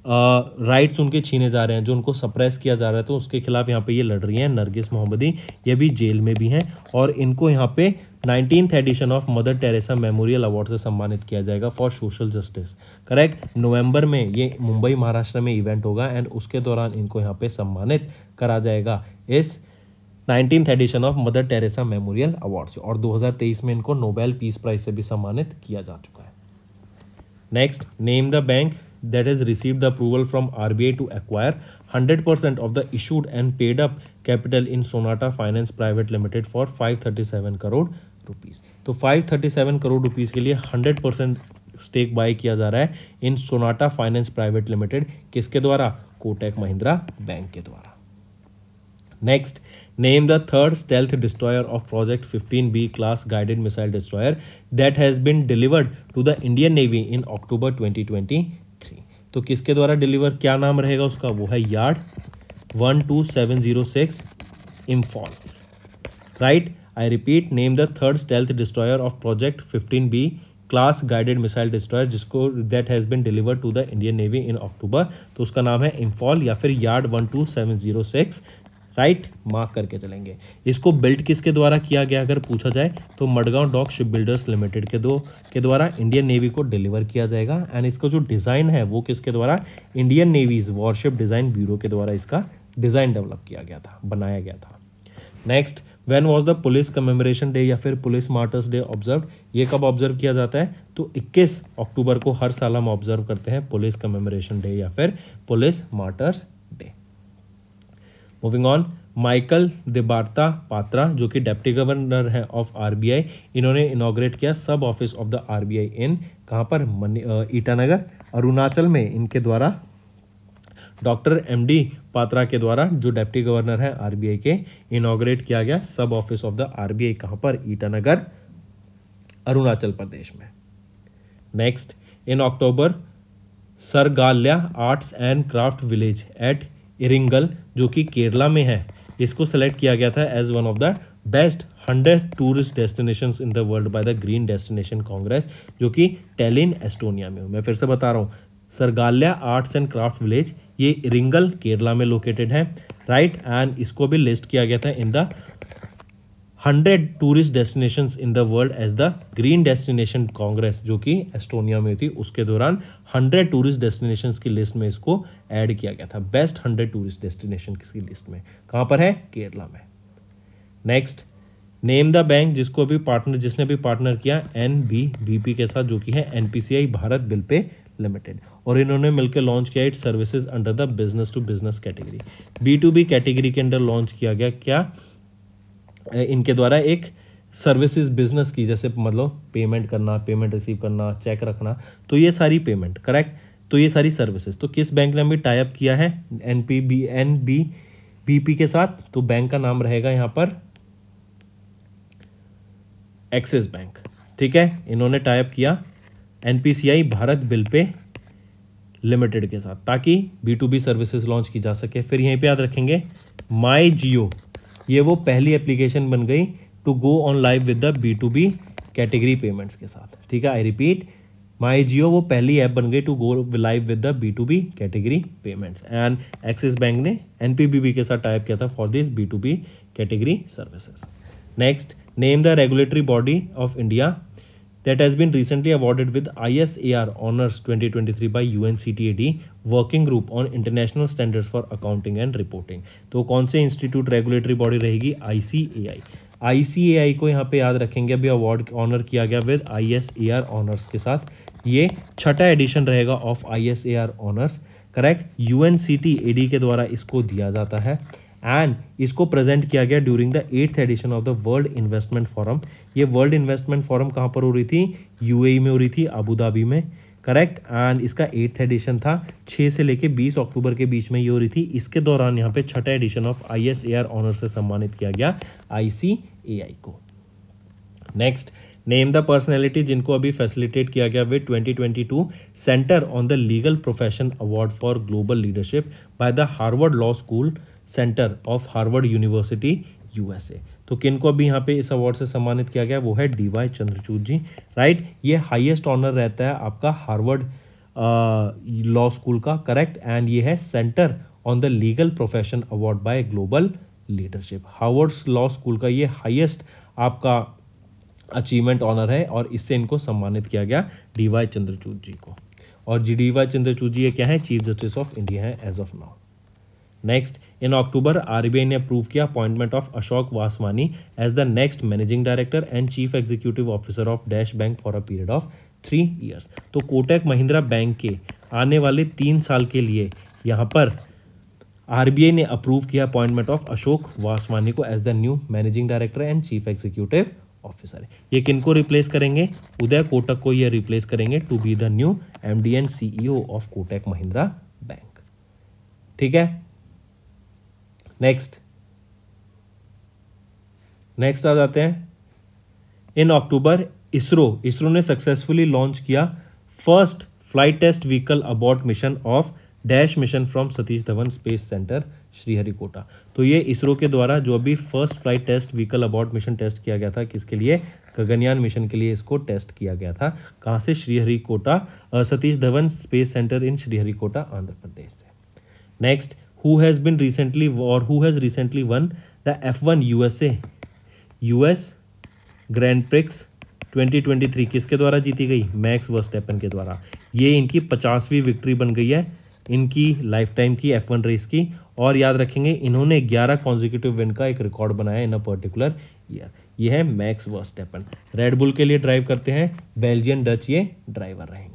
राइट्स उनके छीने जा रहे हैं जो उनको सप्रेस किया जा रहा है तो उसके खिलाफ यहाँ पे ये लड़ रही हैं नरगिस मोहम्मदी ये भी जेल में भी हैं और इनको यहाँ पे nineteen edition of mother Teresa memorial award से सम्मानित किया जाएगा for social justice correct November में ये मुंबई महाराष्ट्र में इवेंट होगा एंड उसके दौरान इनको यहाँ पे सम्मानित करा जाएगा इस nineteen edition of mother Teresa memorial award से और 2023 में इनको नोबेल पीस प्राइज से भी सम्मानित किया जा चुका है next name the bank that has received the approval from RBI to acquire 100% of the issued and paid up capital in Sonata Finance Private Limited for 537 crore rupees तो 537 करोड़ रुपीस के लिए 100% स्टेक बाय किया जा रहा है in Sonata finance private limited किसके द्वारा Kotak Mahindra bank के द्वारा next name the named the of project fifteen B class guided missile destroyer that has been has to the Indian navy in October twenty twenty three तो किसके द्वारा deliver क्या नाम रहेगा उसका वो है yard one two seven zero six Imphal right I repeat name the third stealth destroyer of project fifteen B class guided missile destroyer जिसको that has been deliver to the Indian navy in October तो उसका नाम है इम्फॉल या फिर yard one two seven zero six right mark करके चलेंगे इसको बिल्ड किसके द्वारा किया गया अगर पूछा जाए तो Madgaon dock shipbuilders limited के दो के द्वारा इंडियन नेवी को डिलीवर किया जाएगा एंड इसका जो डिज़ाइन है वो किसके द्वारा Indian navy's warship design bureau के द्वारा इसका डिज़ाइन डेवलप किया गया था बनाया गया था next one was the police commemoration day या फिर पुलिस मार्टर्स डे ऑब्जर्व ये कब ऑब्जर्व किया जाता है तो 21 अक्टूबर को हर साल हम ऑब्जर्व करते हैं पुलिस कमेमोरेशन डे या फिर police martyrs moving on Michael Debabrata Patra जो कि डेप्टी गवर्नर है ऑफ आरबीआई इन्होंने इनाग्रेट किया sub office of the RBI in कहाँ पर ईटानगर अरुणाचल में इनके द्वारा डॉक्टर एमडी पात्रा के द्वारा जो डेप्टी गवर्नर है आरबीआई के इनाग्रेट किया गया सब ऑफिस ऑफ द आरबीआई कहाँ पर ईटानगर अरुणाचल प्रदेश में next in October Sargaalaya arts and craft village at Iringal जो कि केरला में है इसको सेलेक्ट किया गया था as one of the best hundred tourist destination in the world by the green destination congress जो कि टेलिन एस्टोनिया में हो मैं फिर से बता रहा हूँ Sargaalaya arts and craft village ये इरिंगल केरला में लोकेटेड है राइट right? एंड इसको भी लिस्ट किया गया था in the hundred tourist destination in the world as the green destination congress जो कि एस्टोनिया में थी उसके दौरान हंड्रेड टूरिस्ट डेस्टिनेशन की लिस्ट में इसको ऐड किया गया था बेस्ट हंड्रेड टूरिस्ट डेस्टिनेशन की लिस्ट में कहां पर है केरला में नेक्स्ट नेम द बैंक जिसको अभी पार्टनर जिसने भी पार्टनर किया एन बी बी पी के साथ जो कि है NPCI Bharat bill pay limited और इन्होंने मिलकर लॉन्च किया it services under the business to business category B to B category के अंडर लॉन्च किया गया क्या इनके द्वारा एक सर्विसेज बिजनेस की जैसे मतलब पेमेंट करना पेमेंट रिसीव करना चेक रखना तो ये सारी पेमेंट करेक्ट तो ये सारी सर्विसेज तो किस बैंक ने हमें टाइप किया है N P B N B B P के साथ तो बैंक का नाम रहेगा यहाँ पर एक्सिस बैंक ठीक है इन्होंने टाइप किया N P C I Bharat bill pay limited के साथ ताकि B to B services launch की जा सके फिर यहीं पे याद रखेंगे माई जियो ये वो पहली एप्लीकेशन बन गई to go on live with the B to B category payments के साथ ठीक है आई रिपीट माई जियो वो पहली ऐप बन गई to go live with the B to B category payments and Axis bank ने एन पी बी बी के साथ टाइप किया था for this B to B category services next name the regulatory body of India that has been recently awarded with ISAR Honors 2023 by UNCTAD working group on international standards for accounting and reporting तो कौन से institute regulatory body रहेगी ए आई को यहाँ पे याद रखेंगे अभी अवार्ड ऑनर किया गया विद आर ऑनर्स के साथ ये छठा एडिशन रहेगा of R honours correct D के द्वारा इसको दिया जाता है एंड इसको प्रेजेंट किया गया during the eighth edition of the world investment forum ये वर्ल्ड इन्वेस्टमेंट फोरम कहाँ पर हो रही थी यू e में हो रही थी अबूधाबी में करेक्ट एंड इसका एट्थ एडिशन था 6 से लेके 20 अक्टूबर के बीच में ये हो रही थी इसके दौरान यहाँ पे छठा edition of I S A R honour से सम्मानित किया गया आई सी ए आई को नेक्स्ट नेम द पर्सनैलिटी जिनको अभी फैसिलिटेट किया गया with 2022 centre on the legal profession award for global leadership by the Harvard law school centre of Harvard university USA तो किन को अभी यहाँ पे इस अवार्ड से सम्मानित किया गया वो है D Y Chandrachud ji right ये हाईएस्ट ऑनर रहता है आपका हार्वर्ड लॉ स्कूल का करेक्ट एंड ये है centre on the legal profession award by global leadership Harvard's law school का ये हाईएस्ट आपका अचीवमेंट ऑनर है और इससे इनको सम्मानित किया गया डी वाई चंद्रचूड जी को और जी डी वाई चंद्रचूड जी ये क्या है चीफ जस्टिस ऑफ इंडिया है as of now next in October RBI ने अप्रूव किया appointment of Ashok Vaswani as the next managing director and chief executive officer of dash bank for a period of three years तो Kotak Mahindra bank के आने वाले तीन साल के लिए यहाँ पर आर ने अप्रूव किया अपॉइंटमेंट ऑफ अशोक वासवानी को as the new managing director and chief executive officer ये किनको रिप्लेस करेंगे उदय कोटक को ये रिप्लेस करेंगे to be the new MD and CEO of Kotak Mahindra bank ठीक है नेक्स्ट नेक्स्ट आ जाते हैं इन अक्टूबर इसरो इसरो ने सक्सेसफुली लॉन्च किया first flight test vehicle abort mission of dash mission from Satish Dhawan space centre Sriharikota तो ये इसरो के द्वारा जो अभी first flight test vehicle abort mission test किया गया था किसके लिए गगनयान मिशन के लिए इसको टेस्ट किया गया था कहाँ से Sriharikota Satish Dhawan space centre in Sriharikota Andhra Pradesh से next who has been recently or who has recently won the F1 USA US Grand Prix 2023 किसके द्वारा जीती गई मैक्स वर्स्टेपन के द्वारा ये इनकी पचासवीं विक्ट्री बन गई है इनकी लाइफ टाइम की एफ वन रेस की और याद रखेंगे इन्होंने 11 कॉन्जिक्यूटिव विन का एक रिकॉर्ड बनाया इन अ पर्टिकुलर ईयर ये है मैक्स वर्स्टेपन रेडबुल के लिए ड्राइव करते हैं बेल्जियन डच ये ड्राइवर रहेंगे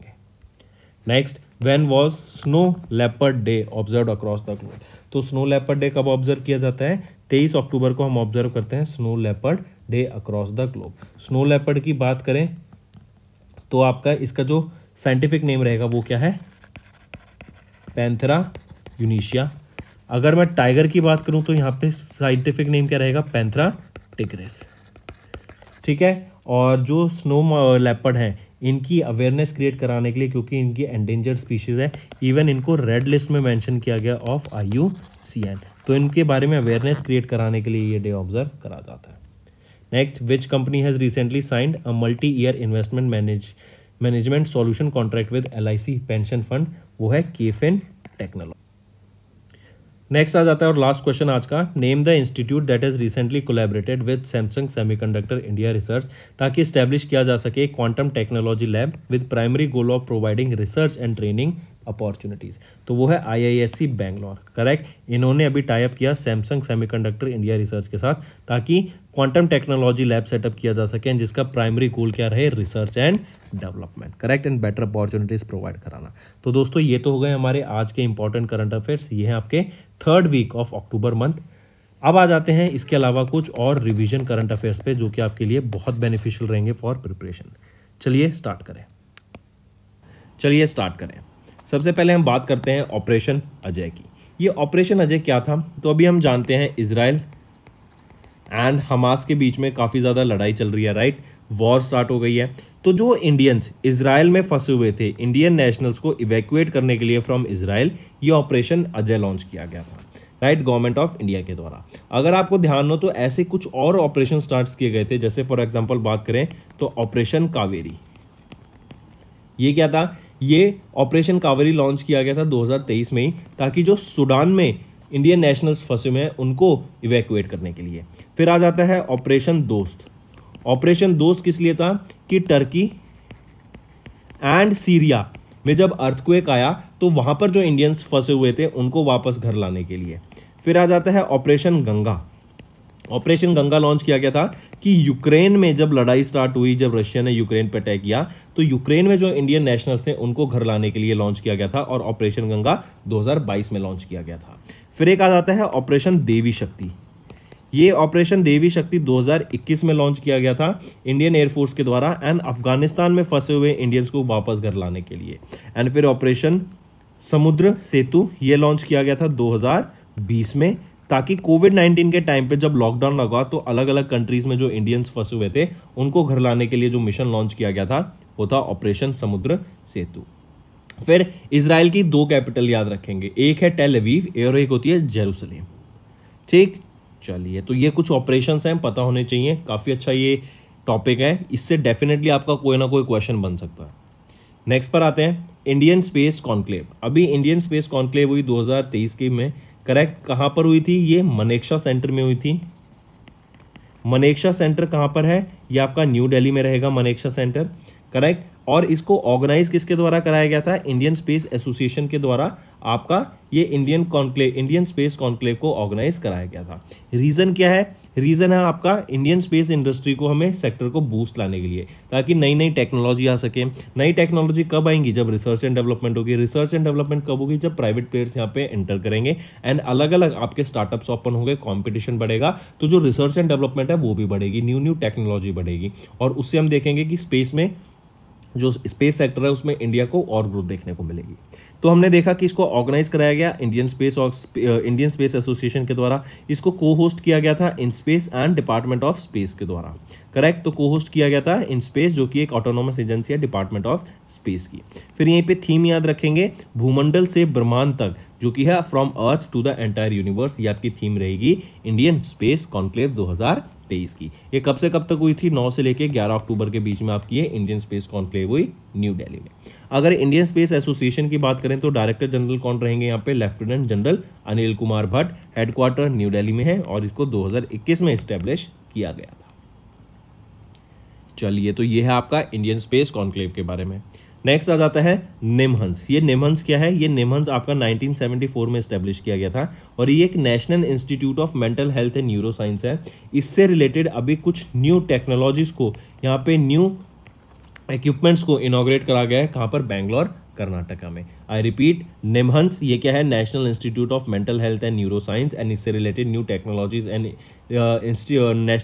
next when was snow leopard day observe across the globe तो स्नो लेपर्ड डे कब ऑब्जर्व किया जाता है तेईस अक्टूबर को हम ऑब्जर्व करते हैं snow leopard day across the globe snow leopard की बात करें तो आपका इसका जो साइंटिफिक नेम रहेगा वो क्या है पैंथरा यूनिशिया अगर मैं टाइगर की बात करूं तो यहाँ पे साइंटिफिक नेम क्या रहेगा पैंथरा टिकरेस ठीक है और जो स्नो लेपर्ड हैं इनकी अवेयरनेस क्रिएट कराने के लिए क्योंकि इनकी एंडेंजर्ड स्पीशीज़ है इवन इनको रेड लिस्ट में मेंशन किया गया of I U C N तो इनके बारे में अवेयरनेस क्रिएट कराने के लिए ये डे ऑब्जर्व करा जाता है next which company has recently signed a multi year investment manage management solution contract with L I C pension fund वो है केफिन टेक्नोलॉजी नेक्स्ट आ जाता है और लास्ट क्वेश्चन आज का name the institute that is recently collaborated with Samsung semiconductor India research ताकि establish किया जा सके quantum technology lab with primary goal of providing research and training opportunities तो वो है आईआईएससी बैंगलोर करेक्ट इन्होंने अभी टाइप किया सैमसंग सेमीकंडक्टर इंडिया रिसर्च के साथ ताकि क्वांटम टेक्नोलॉजी लैब सेटअप किया जा सके जिसका प्राइमरी गोल क्या रहे research and development correct and better opportunities provide कराना तो दोस्तों ये तो हो गए हमारे आज के इंपॉर्टेंट करंट अफेयर्स ये हैं आपके third week of October month अब आ जाते हैं इसके अलावा कुछ और रिविजन करंट अफेयर्स पे जो कि आपके लिए बहुत बेनिफिशियल रहेंगे फॉर प्रिपरेशन चलिए स्टार्ट करें चलिए स्टार्ट करें सबसे पहले हम बात करते हैं ऑपरेशन अजय की ये ऑपरेशन अजय क्या था तो अभी हम जानते हैं इसराइल एंड हमास के बीच में काफ़ी ज़्यादा लड़ाई चल रही है राइट वॉर स्टार्ट हो गई है तो जो इंडियंस इसराइल में फंसे हुए थे इंडियन नेशनल्स को इवैक्यूएट करने के लिए फ्रॉम इसराइल ये ऑपरेशन अजय लॉन्च किया गया था राइट गवर्नमेंट ऑफ इंडिया के द्वारा अगर आपको ध्यान हो तो ऐसे कुछ और ऑपरेशन स्टार्ट किए गए थे जैसे फॉर एग्जाम्पल बात करें तो ऑपरेशन कावेरी ये क्या था ये ऑपरेशन कावेरी लॉन्च किया गया था 2023 में ही ताकि जो सूडान में इंडियन नेशनल्स फंसे हुए हैं उनको इवैक्यूएट करने के लिए फिर आ जाता है ऑपरेशन दोस्त ऑपरेशन दोस्त किस लिए था कि टर्की एंड सीरिया में जब अर्थक्वेक आया तो वहाँ पर जो इंडियंस फंसे हुए थे उनको वापस घर लाने के लिए फिर आ जाता है operation Ganga operation Ganga launch किया गया था कि यूक्रेन में जब लड़ाई स्टार्ट हुई जब रशिया ने यूक्रेन पर अटैक किया तो यूक्रेन में जो इंडियन नेशनल्स थे उनको घर लाने के लिए लॉन्च किया गया था और ऑपरेशन गंगा 2022 में लॉन्च किया गया था फिर एक आ जाता है ऑपरेशन देवी शक्ति ये ऑपरेशन देवी शक्ति 2021 में लॉन्च किया गया था इंडियन एयरफोर्स के द्वारा एंड अफगानिस्तान में फंसे हुए इंडियंस को वापस घर लाने के लिए एंड फिर ऑपरेशन समुद्र सेतु ये लॉन्च किया गया था 2020 में ताकि कोविड नाइन्टीन के टाइम पे जब लॉकडाउन लगा तो अलग अलग कंट्रीज में जो इंडियंस फंसे हुए थे उनको घर लाने के लिए जो मिशन लॉन्च किया गया था वो था ऑपरेशन समुद्र सेतु फिर इसराइल की दो कैपिटल याद रखेंगे एक है टेल अवीव और एक होती है जेरूसलेम ठीक चलिए तो ये कुछ ऑपरेशन हैं पता होने चाहिए काफ़ी अच्छा ये टॉपिक है इससे डेफिनेटली आपका कोई ना कोई क्वेश्चन बन सकता है नेक्स्ट पर आते हैं इंडियन स्पेस कॉन्क्लेव अभी इंडियन स्पेस कॉन्क्लेव हुई 2023 के में करेक्ट कहां पर हुई थी ये मनेक्षा सेंटर में हुई थी मनेक्षा सेंटर कहां पर है ये आपका न्यू दिल्ली में रहेगा मनेक्षा सेंटर करेक्ट और इसको ऑर्गेनाइज किसके द्वारा कराया गया था इंडियन स्पेस एसोसिएशन के द्वारा आपका ये Indian conclave Indian space conclave को ऑर्गेनाइज कराया गया था रीज़न क्या है रीज़न है आपका इंडियन स्पेस इंडस्ट्री को हमें सेक्टर को बूस्ट लाने के लिए ताकि नई नई टेक्नोलॉजी आ सके नई टेक्नोलॉजी कब आएंगी जब रिसर्च एंड डेवलपमेंट होगी रिसर्च एंड डेवलपमेंट कब होगी जब प्राइवेट प्लेयर्स यहाँ पे एंटर करेंगे एंड अलग अलग आपके स्टार्टअप्स ओपन होंगे कॉम्पिटिशन बढ़ेगा तो जो रिसर्च एंड डेवलपमेंट है वो भी बढ़ेगी न्यू न्यू टेक्नोलॉजी बढ़ेगी और उससे हम देखेंगे कि स्पेस में जो स्पेस सेक्टर है उसमें इंडिया को और ग्रोथ देखने को मिलेगी तो हमने देखा कि इसको ऑर्गेनाइज कराया गया इंडियन स्पेस और इंडियन स्पेस एसोसिएशन के द्वारा इसको को होस्ट किया गया था in space and department of space के द्वारा करेक्ट तो को होस्ट किया गया था इन स्पेस जो कि एक ऑटोनोमस एजेंसी है डिपार्टमेंट ऑफ स्पेस की फिर यहीं पे थीम याद रखेंगे भूमंडल से ब्रह्मांड तक जो कि है from earth to the entire universe ये आपकी थीम रहेगी इंडियन स्पेस कॉन्क्लेव दो तेईस की ये कब से कब तक हुई थी नौ से लेकर ग्यारह अक्टूबर के बीच में आपकी ये इंडियन स्पेस कॉन्क्लेव हुई न्यू दिल्ली में अगर इंडियन स्पेस एसोसिएशन की बात करें तो डायरेक्टर जनरल कौन रहेंगे यहाँ पे lieutenant general Anil Kumar Bhatt headquarter new Delhi में है और इसको 2021 में इस्टेब्लिश किया गया था चलिए तो ये है आपका इंडियन स्पेस कॉन्क्लेव के बारे में नेक्स्ट आ जाता है नेमहंस ये नेमहंस क्या है ये नेमहंस आपका 1974 में स्टेब्लिश किया गया था और ये एक national institute of mental health and neuro science है इससे रिलेटेड अभी कुछ न्यू टेक्नोलॉजीज़ को यहाँ पे न्यू इक्विपमेंट्स को इनाग्रेट करा गया है कहाँ पर बैंगलोर कर्नाटका में आई रिपीट निमहंस ये क्या है national institute of mental health and neuro science and इससे related new technologies and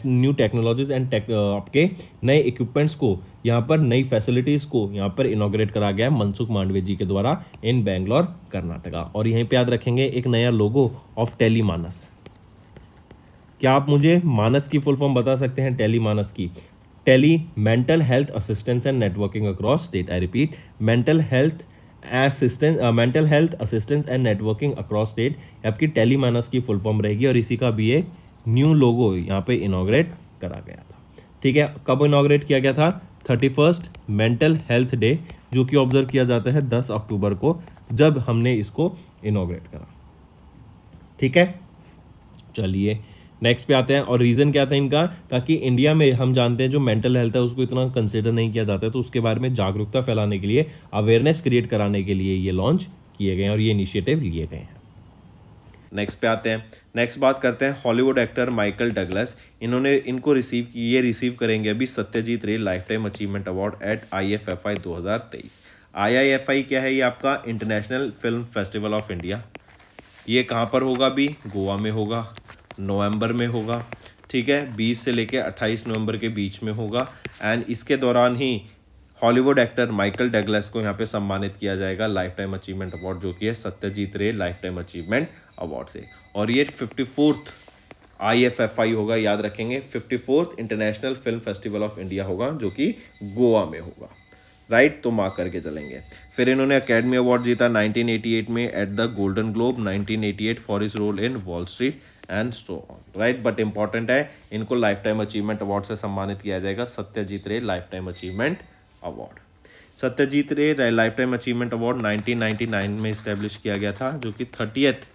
new technologies and आपके नए इक्विपमेंट्स को यहाँ पर नई फैसिलिटीज़ को यहाँ पर इनोग्रेट करा गया है मनसुख मांडवे जी के द्वारा इन बैंगलोर कर्नाटका और यहीं पर याद रखेंगे एक नया लोगो ऑफ टेली मानस क्या आप मुझे मानस की फुल फॉर्म बता सकते हैं टेली मानस की tele mental health assistance and networking across state I repeat mental health assistance mental health assistance and networking across state आपकी टेली मानस की फुल फॉर्म रहेगी और इसी का भी एक न्यू लोगो यहाँ पे इनोग्रेट करा गया था ठीक है कब इनोग्रेट किया गया था thirty first mental health day जो कि ऑब्जर्व किया जाता है दस अक्टूबर को जब हमने इसको इनोग्रेट करा ठीक है चलिए नेक्स्ट पे आते हैं और रीज़न क्या था इनका ताकि इंडिया में हम जानते हैं जो मेंटल हेल्थ है उसको इतना कंसिडर नहीं किया जाता है तो उसके बारे में जागरूकता फैलाने के लिए अवेयरनेस क्रिएट कराने के लिए ये लॉन्च किए गए हैं और ये इनिशिएटिव लिए गए हैं नेक्स्ट पे आते हैं नेक्स्ट बात करते हैं हॉलीवुड एक्टर माइकल डगलस इन्होंने इनको रिसीव ये रिसीव करेंगे अभी Satyajit Ray lifetime achievement award at I F F I दो हज़ार तेईस आई आई एफ आई क्या है ये आपका international film festival of India ये कहाँ पर होगा अभी गोवा में होगा नवंबर में होगा ठीक है 20 से लेकर 28 नवंबर के बीच में होगा एंड इसके दौरान ही हॉलीवुड एक्टर माइकल डगलस को यहाँ पे सम्मानित किया जाएगा लाइफ टाइम अचीवमेंट अवार्ड जो कि है Satyajit Ray lifetime achievement award से और ये fifty fourth I F F I होगा याद रखेंगे fifty fourth international film festival of India होगा जो कि गोवा में होगा राइट तो मार्क करके चलेंगे फिर इन्होंने अकेडमी अवार्ड जीता 1988 में at the golden globe 1988 for his role in wall street and so on right but important है इनको लाइफ टाइम अचीवमेंट अवार्ड से सम्मानित किया जाएगा Satyajit Ray lifetime achievement award Satyajit Ray lifetime achievement award 1999 में इस्टेब्लिश किया गया था जो कि थर्टीथ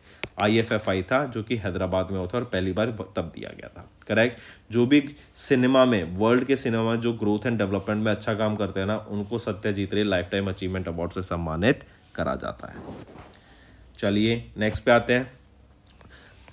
आई था जो कि हैदराबाद में होता और पहली बार तब दिया गया था करेक्ट जो भी सिनेमा में वर्ल्ड के सिनेमा में जो ग्रोथ एंड डेवलपमेंट में अच्छा काम करते हैं ना उनको Satyajit Ray lifetime achievement award से सम्मानित करा जाता है चलिए नेक्स्ट पे आते हैं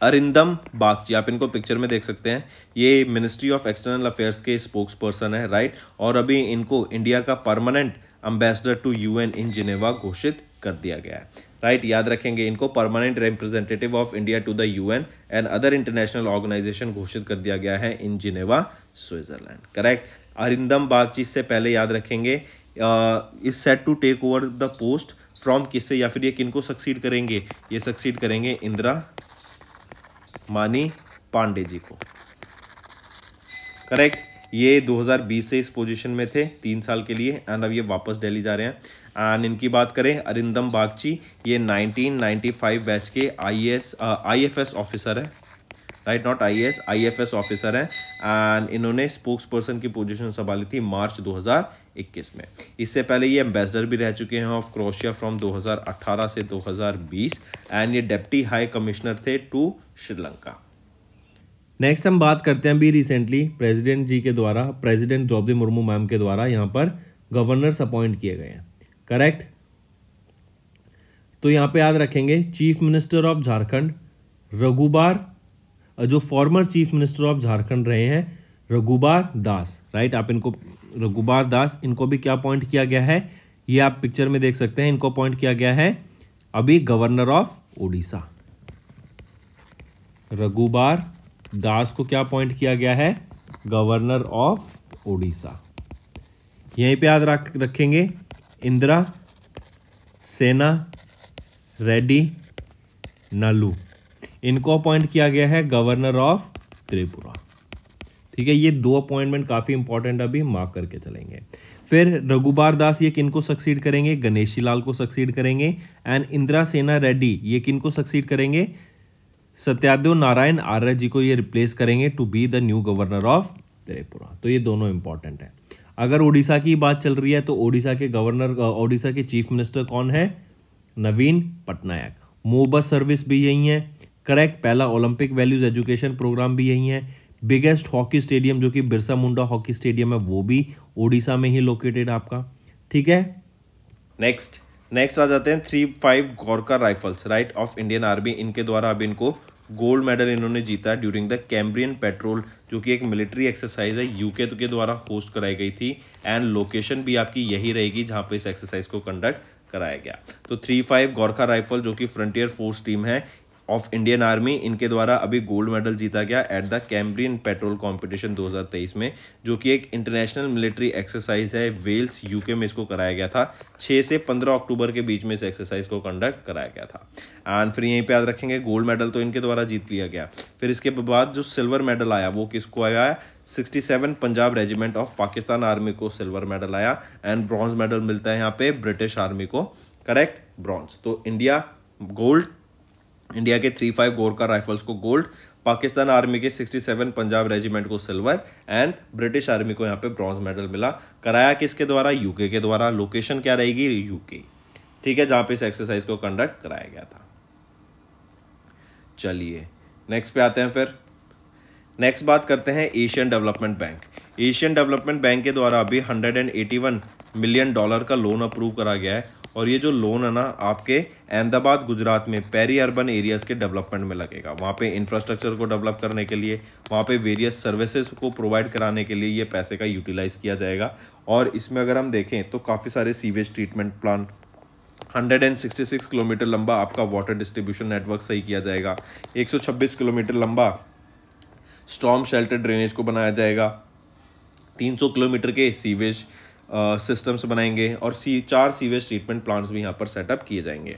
अरिंदम बागची आप इनको पिक्चर में देख सकते हैं ये मिनिस्ट्री ऑफ एक्सटर्नल अफेयर्स के स्पोक्स पर्सन है राइट और अभी इनको इंडिया का permanent ambassador to UN Geneva घोषित कर दिया गया है राइट right, याद रखेंगे इनको permanent representative of India to the UN and other international organisation घोषित कर दिया गया है in Geneva Switzerland correct Arindam Bagchi से पहले याद रखेंगे is set to take over the post from किससे या फिर ये किनको सक्सीड करेंगे ये सक्सीड करेंगे इंदिरा मानी पांडे जी को करेक्ट ये 2020 से इस पोजीशन में थे तीन साल के लिए एंड अब ये वापस दिल्ली जा रहे हैं एंड इनकी बात करें अरिंदम बागची ये 1995 बैच के आईएएस आईएफएस ऑफिसर है right not IAS IFS officer हैं एंड इन्होंने स्पोक्स पर्सन की पोजीशन संभाली थी मार्च 2000 2021 में इससे पहले ये एम्बेसडर भी रह चुके हैं ऑफ क्रोशिया फ्रॉम 2018 से 2020 एंड ये डेप्टी हाई कमिश्नर थे टू श्रीलंका नेक्स्ट हम बात करते हैं भी रिसेंटली प्रेसिडेंट जी के द्वारा प्रेसिडेंट द्रौपदी मुर्मू मैम के द्वारा यहाँ पर गवर्नर्स अपॉइंट किए गए हैं करेक्ट तो यहाँ पे याद रखेंगे chief minister of Jharkhand Raghubar जो former chief minister of Jharkhand रहे हैं रघुबार दास राइट आप इनको रघुबार दास इनको भी क्या अपॉइंट किया गया है ये आप पिक्चर में देख सकते हैं इनको अपॉइंट किया गया है अभी गवर्नर ऑफ ओडिशा रघुबार दास को क्या अपॉइंट किया गया है गवर्नर ऑफ ओडिशा यहीं पे याद रख रखेंगे इंदिरा सेना रेड्डी नलू इनको अपॉइंट किया गया है गवर्नर ऑफ त्रिपुरा ठीक है ये दो अपॉइंटमेंट काफ़ी इंपॉर्टेंट अभी मार्क करके चलेंगे फिर रघुबार दास ये किनको सक्सीड करेंगे गणेशी लाल को सक्सीड करेंगे एंड इंदिरा सेना रेड्डी ये किनको सक्सीड करेंगे सत्यादेव नारायण आर्य जी को ये रिप्लेस करेंगे to be the new governor of Tripura तो ये दोनों इंपॉर्टेंट है अगर ओडिशा की बात चल रही है तो ओडिशा के गवर्नर ओडिशा के चीफ मिनिस्टर कौन है नवीन पटनायक मोबस सर्विस भी यही है करेक्ट पहला ओलंपिक वैल्यूज एजुकेशन प्रोग्राम भी यही है बिगेस्ट हॉकी स्टेडियम जो कि बिरसा मुंडा हॉकी स्टेडियम है वो भी ओडिशा में ही लोकेटेड आपका ठीक है नेक्स्ट नेक्स्ट आ जाते हैं three five Gorkha rifles right of Indian army इनके द्वारा अब इनको गोल्ड मेडल इन्होंने जीता ड्यूरिंग द कैम्ब्रियन पेट्रोल जो कि एक मिलिट्री एक्सरसाइज है यूके तो के द्वारा होस्ट कराई गई थी एंड लोकेशन भी आपकी यही रहेगी जहां पर इस एक्सरसाइज को कंडक्ट कराया गया तो थ्री फाइव गोरखा राइफल जो कि फ्रंटियर फोर्स टीम है ऑफ इंडियन आर्मी इनके द्वारा अभी गोल्ड मेडल जीता गया at the Cambrian patrol competition 2023 में जो कि एक इंटरनेशनल मिलिट्री एक्सरसाइज है वेल्स यूके में इसको कराया गया था 6 से 15 अक्टूबर के बीच में इस एक्सरसाइज को कंडक्ट कराया गया था एंड फिर यहीं पे याद रखेंगे गोल्ड मेडल तो इनके द्वारा जीत लिया गया फिर इसके बाद जो सिल्वर मेडल आया वो किसको आया 67 Punjab regiment of Pakistan army को सिल्वर मेडल आया एंड ब्रॉन्ज मेडल मिलता है यहाँ पे ब्रिटिश आर्मी को करेक्ट ब्रॉन्ज तो इंडिया गोल्ड इंडिया के थ्री फाइव गोरखा राइफल्स को गोल्ड पाकिस्तान आर्मी के 67 पंजाब रेजिमेंट को सिल्वर एंड ब्रिटिश आर्मी को यहाँ पे ब्रॉन्ज मेडल मिला कराया किसके द्वारा यूके के द्वारा लोकेशन क्या रहेगी यूके ठीक है जहाँ पे इस एक्सरसाइज को कंडक्ट कराया गया था चलिए नेक्स्ट पे आते हैं फिर नेक्स्ट बात करते हैं Asian development bank Asian development bank के द्वारा अभी 181 मिलियन डॉलर का लोन अप्रूव करा गया है और ये जो लोन है ना आपके अहमदाबाद गुजरात में पैरी अर्बन एरियाज़ के डेवलपमेंट में लगेगा वहाँ पे इंफ्रास्ट्रक्चर को डेवलप करने के लिए वहाँ पे वेरियस सर्विसेज को प्रोवाइड कराने के लिए ये पैसे का यूटिलाइज़ किया जाएगा और इसमें अगर हम देखें तो काफ़ी सारे सीवेज ट्रीटमेंट प्लांट 166 किलोमीटर लंबा आपका वाटर डिस्ट्रीब्यूशन नेटवर्क सही किया जाएगा 126 किलोमीटर लंबा स्ट्रॉम शेल्टर ड्रेनेज को बनाया जाएगा 300 किलोमीटर के सीवेज सिस्टम्स बनाएंगे और सी चार सीवेज ट्रीटमेंट प्लांट्स भी यहाँ पर सेटअप किए जाएंगे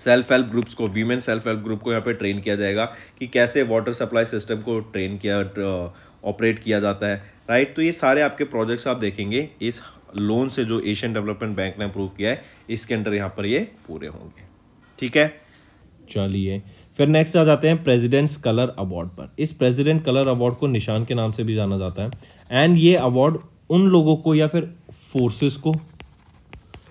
सेल्फ हेल्प ग्रुप्स को वीमेन सेल्फ हेल्प ग्रुप को यहाँ पर ट्रेन किया जाएगा कि कैसे वाटर सप्लाई सिस्टम को ट्रेन किया ऑपरेट किया जाता है राइट तो ये सारे आपके प्रोजेक्ट्स आप देखेंगे इस लोन से जो एशियन डेवलपमेंट बैंक ने अप्रूव किया है इसके अंडर यहाँ पर ये पूरे होंगे ठीक है चलिए फिर नेक्स्ट आ जाते हैं प्रेसिडेंट्स कलर अवार्ड पर इस प्रेसिडेंट कलर अवार्ड को निशान के नाम से भी जाना जाता है एंड ये अवार्ड उन लोगों को या फिर फोर्सेस को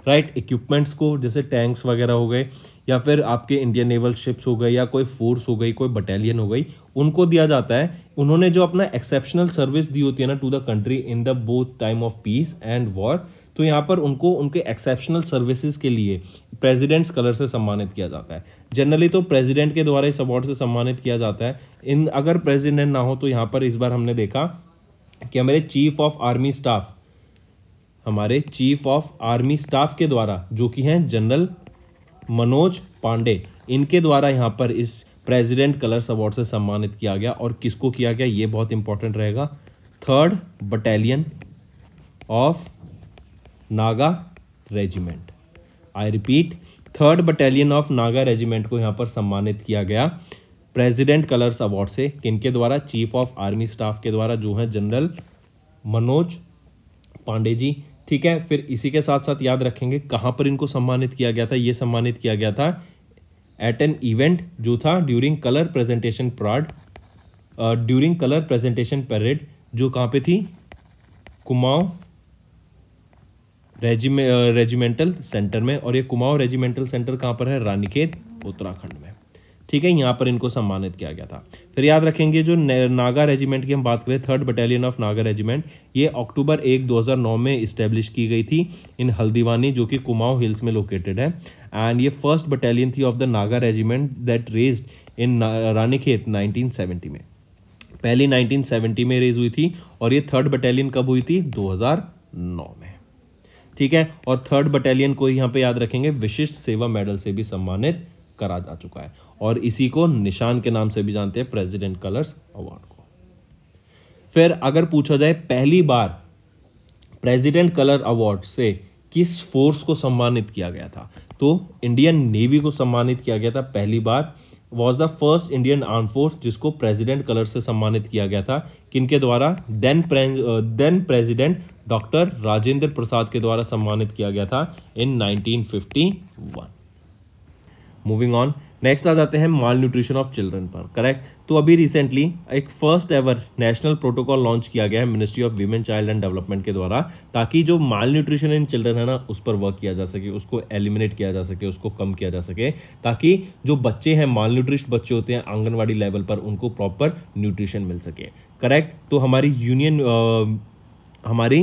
राइट right, इक्विपमेंट्स को जैसे टैंक्स वगैरह हो गए या फिर आपके इंडियन नेवल शिप्स हो गए या कोई फोर्स हो गई कोई बटालियन हो गई उनको दिया जाता है उन्होंने जो अपना एक्सेप्शनल सर्विस दी होती है ना to the country in the both time of peace and war तो यहाँ पर उनको उनके एक्सेप्शनल सर्विसेज के लिए प्रेजिडेंट्स कलर से सम्मानित किया जाता है जनरली तो प्रेजिडेंट के द्वारा इस अवार्ड से सम्मानित किया जाता है इन अगर प्रेजिडेंट ना हो तो यहाँ पर इस बार हमने देखा कि हमारे चीफ ऑफ आर्मी स्टाफ हमारे चीफ ऑफ आर्मी स्टाफ के द्वारा जो कि हैं जनरल मनोज पांडे इनके द्वारा यहाँ पर इस प्रेसिडेंट कलर्स अवार्ड से सम्मानित किया गया और किसको किया गया ये बहुत इंपॉर्टेंट रहेगा third battalion of Naga regiment I repeat third battalion of Naga regiment को यहाँ पर सम्मानित किया गया प्रेसिडेंट कलर्स अवार्ड से किनके द्वारा चीफ ऑफ आर्मी स्टाफ के द्वारा जो है जनरल मनोज पांडे जी ठीक है फिर इसी के साथ साथ याद रखेंगे कहाँ पर इनको सम्मानित किया गया था ये सम्मानित किया गया था एट एन इवेंट जो था during colour presentation parade during colour presentation parade जो कहाँ पे थी कुमाऊं रेजिमे रेजिमेंटल सेंटर में और ये कुमाऊं रेजिमेंटल सेंटर कहाँ पर है रानीखेत उत्तराखंड में ठीक है यहाँ पर इनको सम्मानित किया गया था फिर याद रखेंगे जो नागा रेजिमेंट की हम बात करें third battalion of Naga regiment ये अक्टूबर एक 2009 में इस्टेब्लिश की गई थी इन हल्दीवानी जो कि कुमाऊँ हिल्स में लोकेटेड है एंड ये फर्स्ट बटालियन थी of the Naga regiment that raise in Ranikhet 1970 में पहली 1970 में रेज हुई थी और ये थर्ड बटालियन कब हुई थी 2009 में ठीक है और थर्ड बटालियन को यहाँ पे याद रखेंगे विशिष्ट सेवा मेडल से भी सम्मानित करा जा चुका है और इसी को निशान के नाम से भी जानते हैं प्रेसिडेंट कलर्स अवार्ड को फिर अगर पूछा जाए पहली बार प्रेसिडेंट कलर अवार्ड से किस फोर्स को सम्मानित किया गया था तो इंडियन नेवी को सम्मानित किया गया था पहली बार was the first Indian arm force जिसको प्रेसिडेंट कलर से सम्मानित किया गया था किनके द्वारा then then president doctor Rajendra Prasad के द्वारा सम्मानित किया गया था इन 1951 मूविंग ऑन नेक्स्ट आ जाते हैं माल न्यूट्रिशन ऑफ चिल्ड्रन पर करेक्ट तो अभी रिसेंटली एक first ever national protocol launch किया गया है ministry of women child and development के द्वारा ताकि जो माल न्यूट्रिशन इन चिल्ड्रन है ना उस पर वर्क किया जा सके उसको एलिमिनेट किया जा सके उसको कम किया जा सके ताकि जो बच्चे हैं माल न्यूट्रिश बच्चे होते हैं आंगनबाड़ी लेवल पर उनको प्रॉपर न्यूट्रिशन मिल सके करेक्ट तो हमारी यूनियन हमारी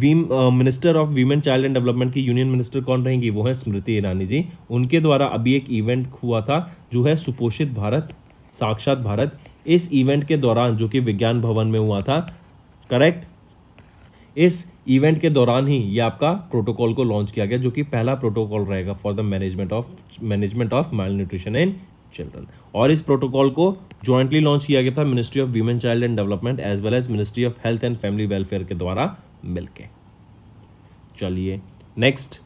women minister of women child and development की यूनियन मिनिस्टर कौन रहेंगी वो है स्मृति ईरानी जी उनके द्वारा अभी एक इवेंट हुआ था जो है सुपोषित भारत साक्षात भारत इस इवेंट के दौरान जो कि विज्ञान भवन में हुआ था करेक्ट इस इवेंट के दौरान ही ये आपका प्रोटोकॉल को लॉन्च किया गया जो कि पहला प्रोटोकॉल रहेगा for the management of management of malnutrition in children और इस प्रोटोकॉल को जॉइंटली लॉन्च किया गया था ministry of women child and development as well as ministry of health and family welfare के द्वारा मिलके चलिए नेक्स्ट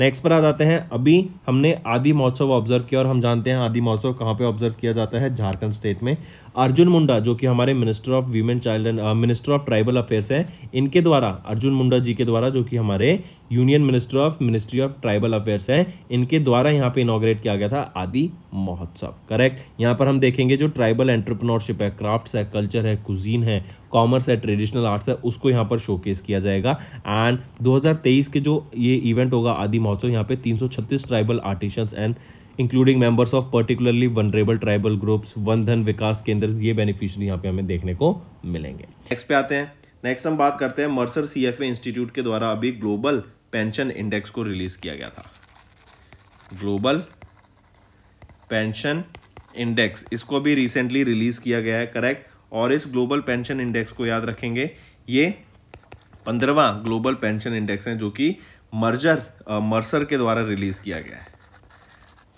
नेक्स्ट पर आ जाते हैं अभी हमने आदि महोत्सव ऑब्जर्व किया और हम जानते हैं आदि महोत्सव कहाँ पे ऑब्जर्व किया जाता है झारखंड स्टेट में अर्जुन मुंडा जो कि हमारे minister of women child and minister of tribal affairs हैं इनके द्वारा अर्जुन मुंडा जी के द्वारा जो कि हमारे union minister of ministry of tribal affairs है इनके द्वारा यहाँ पे इनोग्रेट किया गया था आदि महोत्सव करेक्ट यहाँ पर हम देखेंगे जो ट्राइबल एंट्रप्रनोरशिप है क्राफ्ट्स है कल्चर है कुजीन है कॉमर्स है ट्रेडिशनल आर्ट्स है उसको यहाँ पर शोकेस किया जाएगा एंड 2023 के जो ये इवेंट होगा आदि महोत्सव यहाँ पे 336 tribal artisans and including members of particularly vulnerable tribal groups Van Dhan Vikas केंद्र ये बेनिफिशियरी यहाँ पे हमें देखने को मिलेंगे नेक्स्ट पे आते हैं नेक्स्ट हम बात करते हैं मर्सर सी एफ इंस्टीट्यूट के द्वारा अभी ग्लोबल पेंशन इंडेक्स को रिलीज किया गया था ग्लोबल पेंशन इंडेक्स इसको भी रिसेंटली रिलीज किया गया है करेक्ट और इस ग्लोबल पेंशन इंडेक्स को याद रखेंगे ये पंद्रवा ग्लोबल पेंशन इंडेक्स है जो कि मर्जर मर्सर के द्वारा रिलीज किया गया है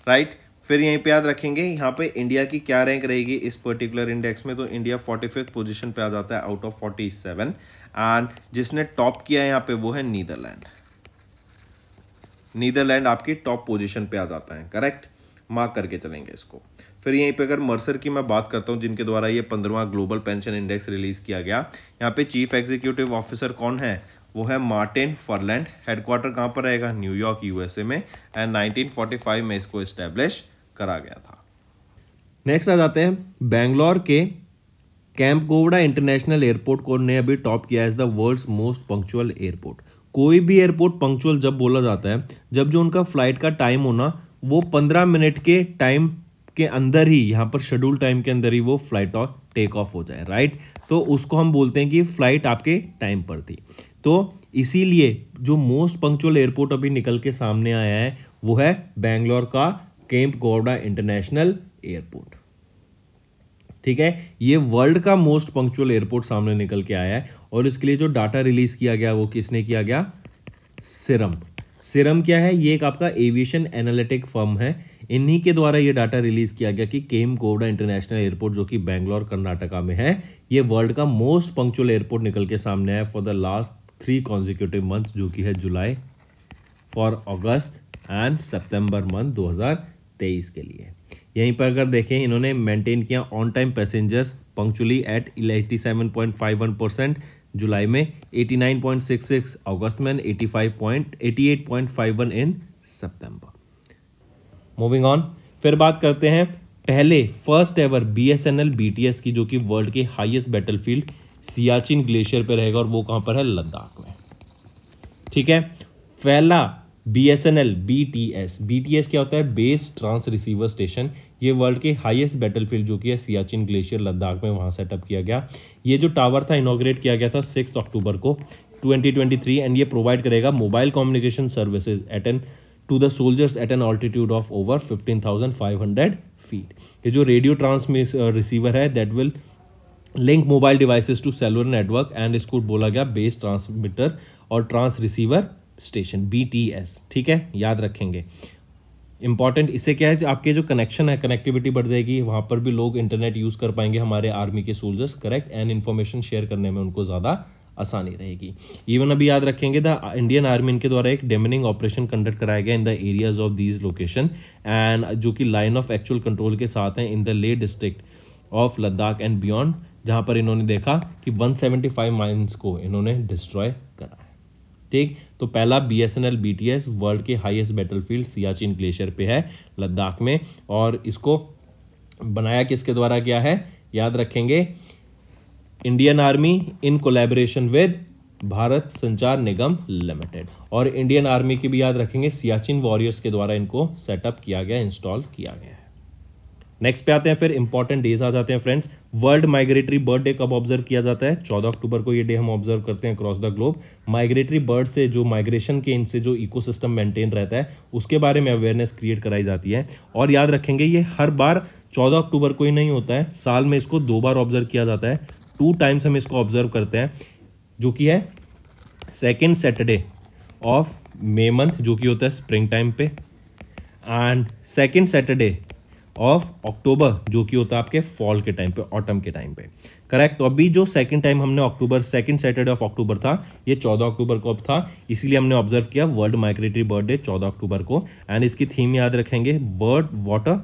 राइट फिर यहीं पे याद रखेंगे यहाँ पे इंडिया की क्या रैंक रहेगी इस पर्टिकुलर इंडेक्स में तो इंडिया फोर्टी फिफ्थ पोजिशन पे आ जाता है out of forty seven and जिसने टॉप किया है यहाँ पे वो है नीदरलैंड नीदरलैंड आपकी टॉप पोजीशन पे आ जाता है करेक्ट मार्क करके चलेंगे इसको फिर यहीं पे अगर मर्सर की मैं बात करता हूँ जिनके द्वारा ये पंद्रवा ग्लोबल पेंशन इंडेक्स रिलीज किया गया यहाँ पे चीफ एग्जीक्यूटिव ऑफिसर कौन है वो है मार्टिन फरलैंड हेडक्वार्टर कहाँ पर रहेगा न्यूयॉर्क यूएसए में एंड 1945 में इसको इस्टेब्लिश करा गया था नेक्स्ट आ जाते हैं बेंगलोर के कैंप गोवड़ा इंटरनेशनल एयरपोर्ट को ने अभी टॉप किया as the world's most punctual airport कोई भी एयरपोर्ट पंक्चुअल जब बोला जाता है जब जो उनका फ्लाइट का टाइम होना वो पंद्रह मिनट के टाइम के अंदर ही यहाँ पर शेड्यूल टाइम के अंदर ही वो फ्लाइट ऑफ टेक ऑफ हो जाए राइट तो उसको हम बोलते हैं कि फ्लाइट आपके टाइम पर थी तो इसीलिए जो मोस्ट पंक्चुअल एयरपोर्ट अभी निकल के सामने आया है वो है बेंगलोर का केम्प गौडा इंटरनेशनल एयरपोर्ट ठीक है ये वर्ल्ड का मोस्ट पंक्चुअल एयरपोर्ट सामने निकल के आया है और इसके लिए जो डाटा रिलीज किया गया वो किसने किया गया सिरम सिरम क्या है ये एक आपका एविएशन एनालिटिक फर्म है इन्हीं के द्वारा ये डाटा रिलीज किया गया कि केम गोवडा इंटरनेशनल एयरपोर्ट जो कि बैंगलोर कर्नाटका में है ये वर्ल्ड का मोस्ट पंक्चुअल एयरपोर्ट निकल के सामने आया for the last three consecutive month जो कि है July for August and September month 2023 के लिए यहीं पर अगर देखें इन्होंने मेंटेन किया on time passengers punctually at eighty seven point five one percent जुलाई में eighty nine point six six अगस्त में eighty five point eighty eight point five one in September moving on फिर बात करते हैं पहले first ever B S N L B T S की जो कि वर्ल्ड के highest battle field Siachen glacier पे रहेगा और वो कहां पर है लद्दाख में ठीक है पहला B S N L B T S B T S क्या होता है बेस ट्रांस रिसीवर स्टेशन ये वर्ल्ड के हाईएस्ट बैटलफील्ड जो कि है सियाचिन ग्लेशियर लद्दाख में वहां सेटअप किया गया ये जो टावर था इनोग्रेट किया गया था सिक्स अक्टूबर को 2023 एंड ये प्रोवाइड करेगा mobile communication services at an to the soldiers at an altitude of over hundred feet ये जो रेडियो ट्रांसमिस रिसीवर है that will link mobile devices to cellular network and इसको बोला गया base transmitter और trans receiver station B ठीक है याद रखेंगे इंपॉर्टेंट इससे क्या है जो आपके जो कनेक्शन है कनेक्टिविटी बढ़ जाएगी वहाँ पर भी लोग इंटरनेट यूज़ कर पाएंगे हमारे आर्मी के soldiers correct and information share करने में उनको ज़्यादा आसानी रहेगी इवन अभी याद रखेंगे द इंडियन आर्मी इनके द्वारा एक डेमिनिंग ऑपरेशन कंडक्ट कराया गया in the areas of these location and जो कि लाइन ऑफ एक्चुअल कंट्रोल के साथ हैं in the Leh district of Ladakh and beyond जहां पर इन्होंने देखा कि 175 माइंस को इन्होंने डिस्ट्रॉय करा है ठीक तो पहला B S N L B T S world के हाईएस्ट बैटलफील्ड सियाचिन ग्लेशियर पे है लद्दाख में और इसको बनाया किसके द्वारा क्या है याद रखेंगे Indian Army in collaboration with Bharat Sanchar Nigam Limited और इंडियन आर्मी की भी याद रखेंगे सियाचिन वॉरियर्स के द्वारा इनको सेटअप किया गया इंस्टॉल किया गया नेक्स्ट पे आते हैं फिर इंपॉर्टेंट डेज आ जाते हैं friends world migratory bird day कब ऑब्जर्व किया जाता है 14 अक्टूबर को ये डे हम ऑब्जर्व करते हैं across the globe migratory bird से जो माइग्रेशन के इनसे जो इकोसिस्टम मेंटेन रहता है उसके बारे में अवेयरनेस क्रिएट कराई जाती है और याद रखेंगे ये हर बार चौदह अक्टूबर को ही नहीं होता है साल में इसको दो बार ऑब्जर्व किया जाता है टू टाइम्स हम इसको ऑब्जर्व करते हैं जो कि है second Saturday of May month जो कि होता है स्प्रिंग टाइम पे एंड सेकेंड सैटरडे ऑफ अक्टूबर जो कि होता है आपके फॉल के टाइम पे ऑटम के टाइम पे करेक्ट तो अभी जो सेकंड टाइम हमने October second Saturday of October था ये 14 अक्टूबर को अब था इसीलिए हमने ऑब्जर्व किया वर्ल्ड माइग्रेटरी बर्थडे 14 अक्टूबर को एंड इसकी थीम याद रखेंगे word water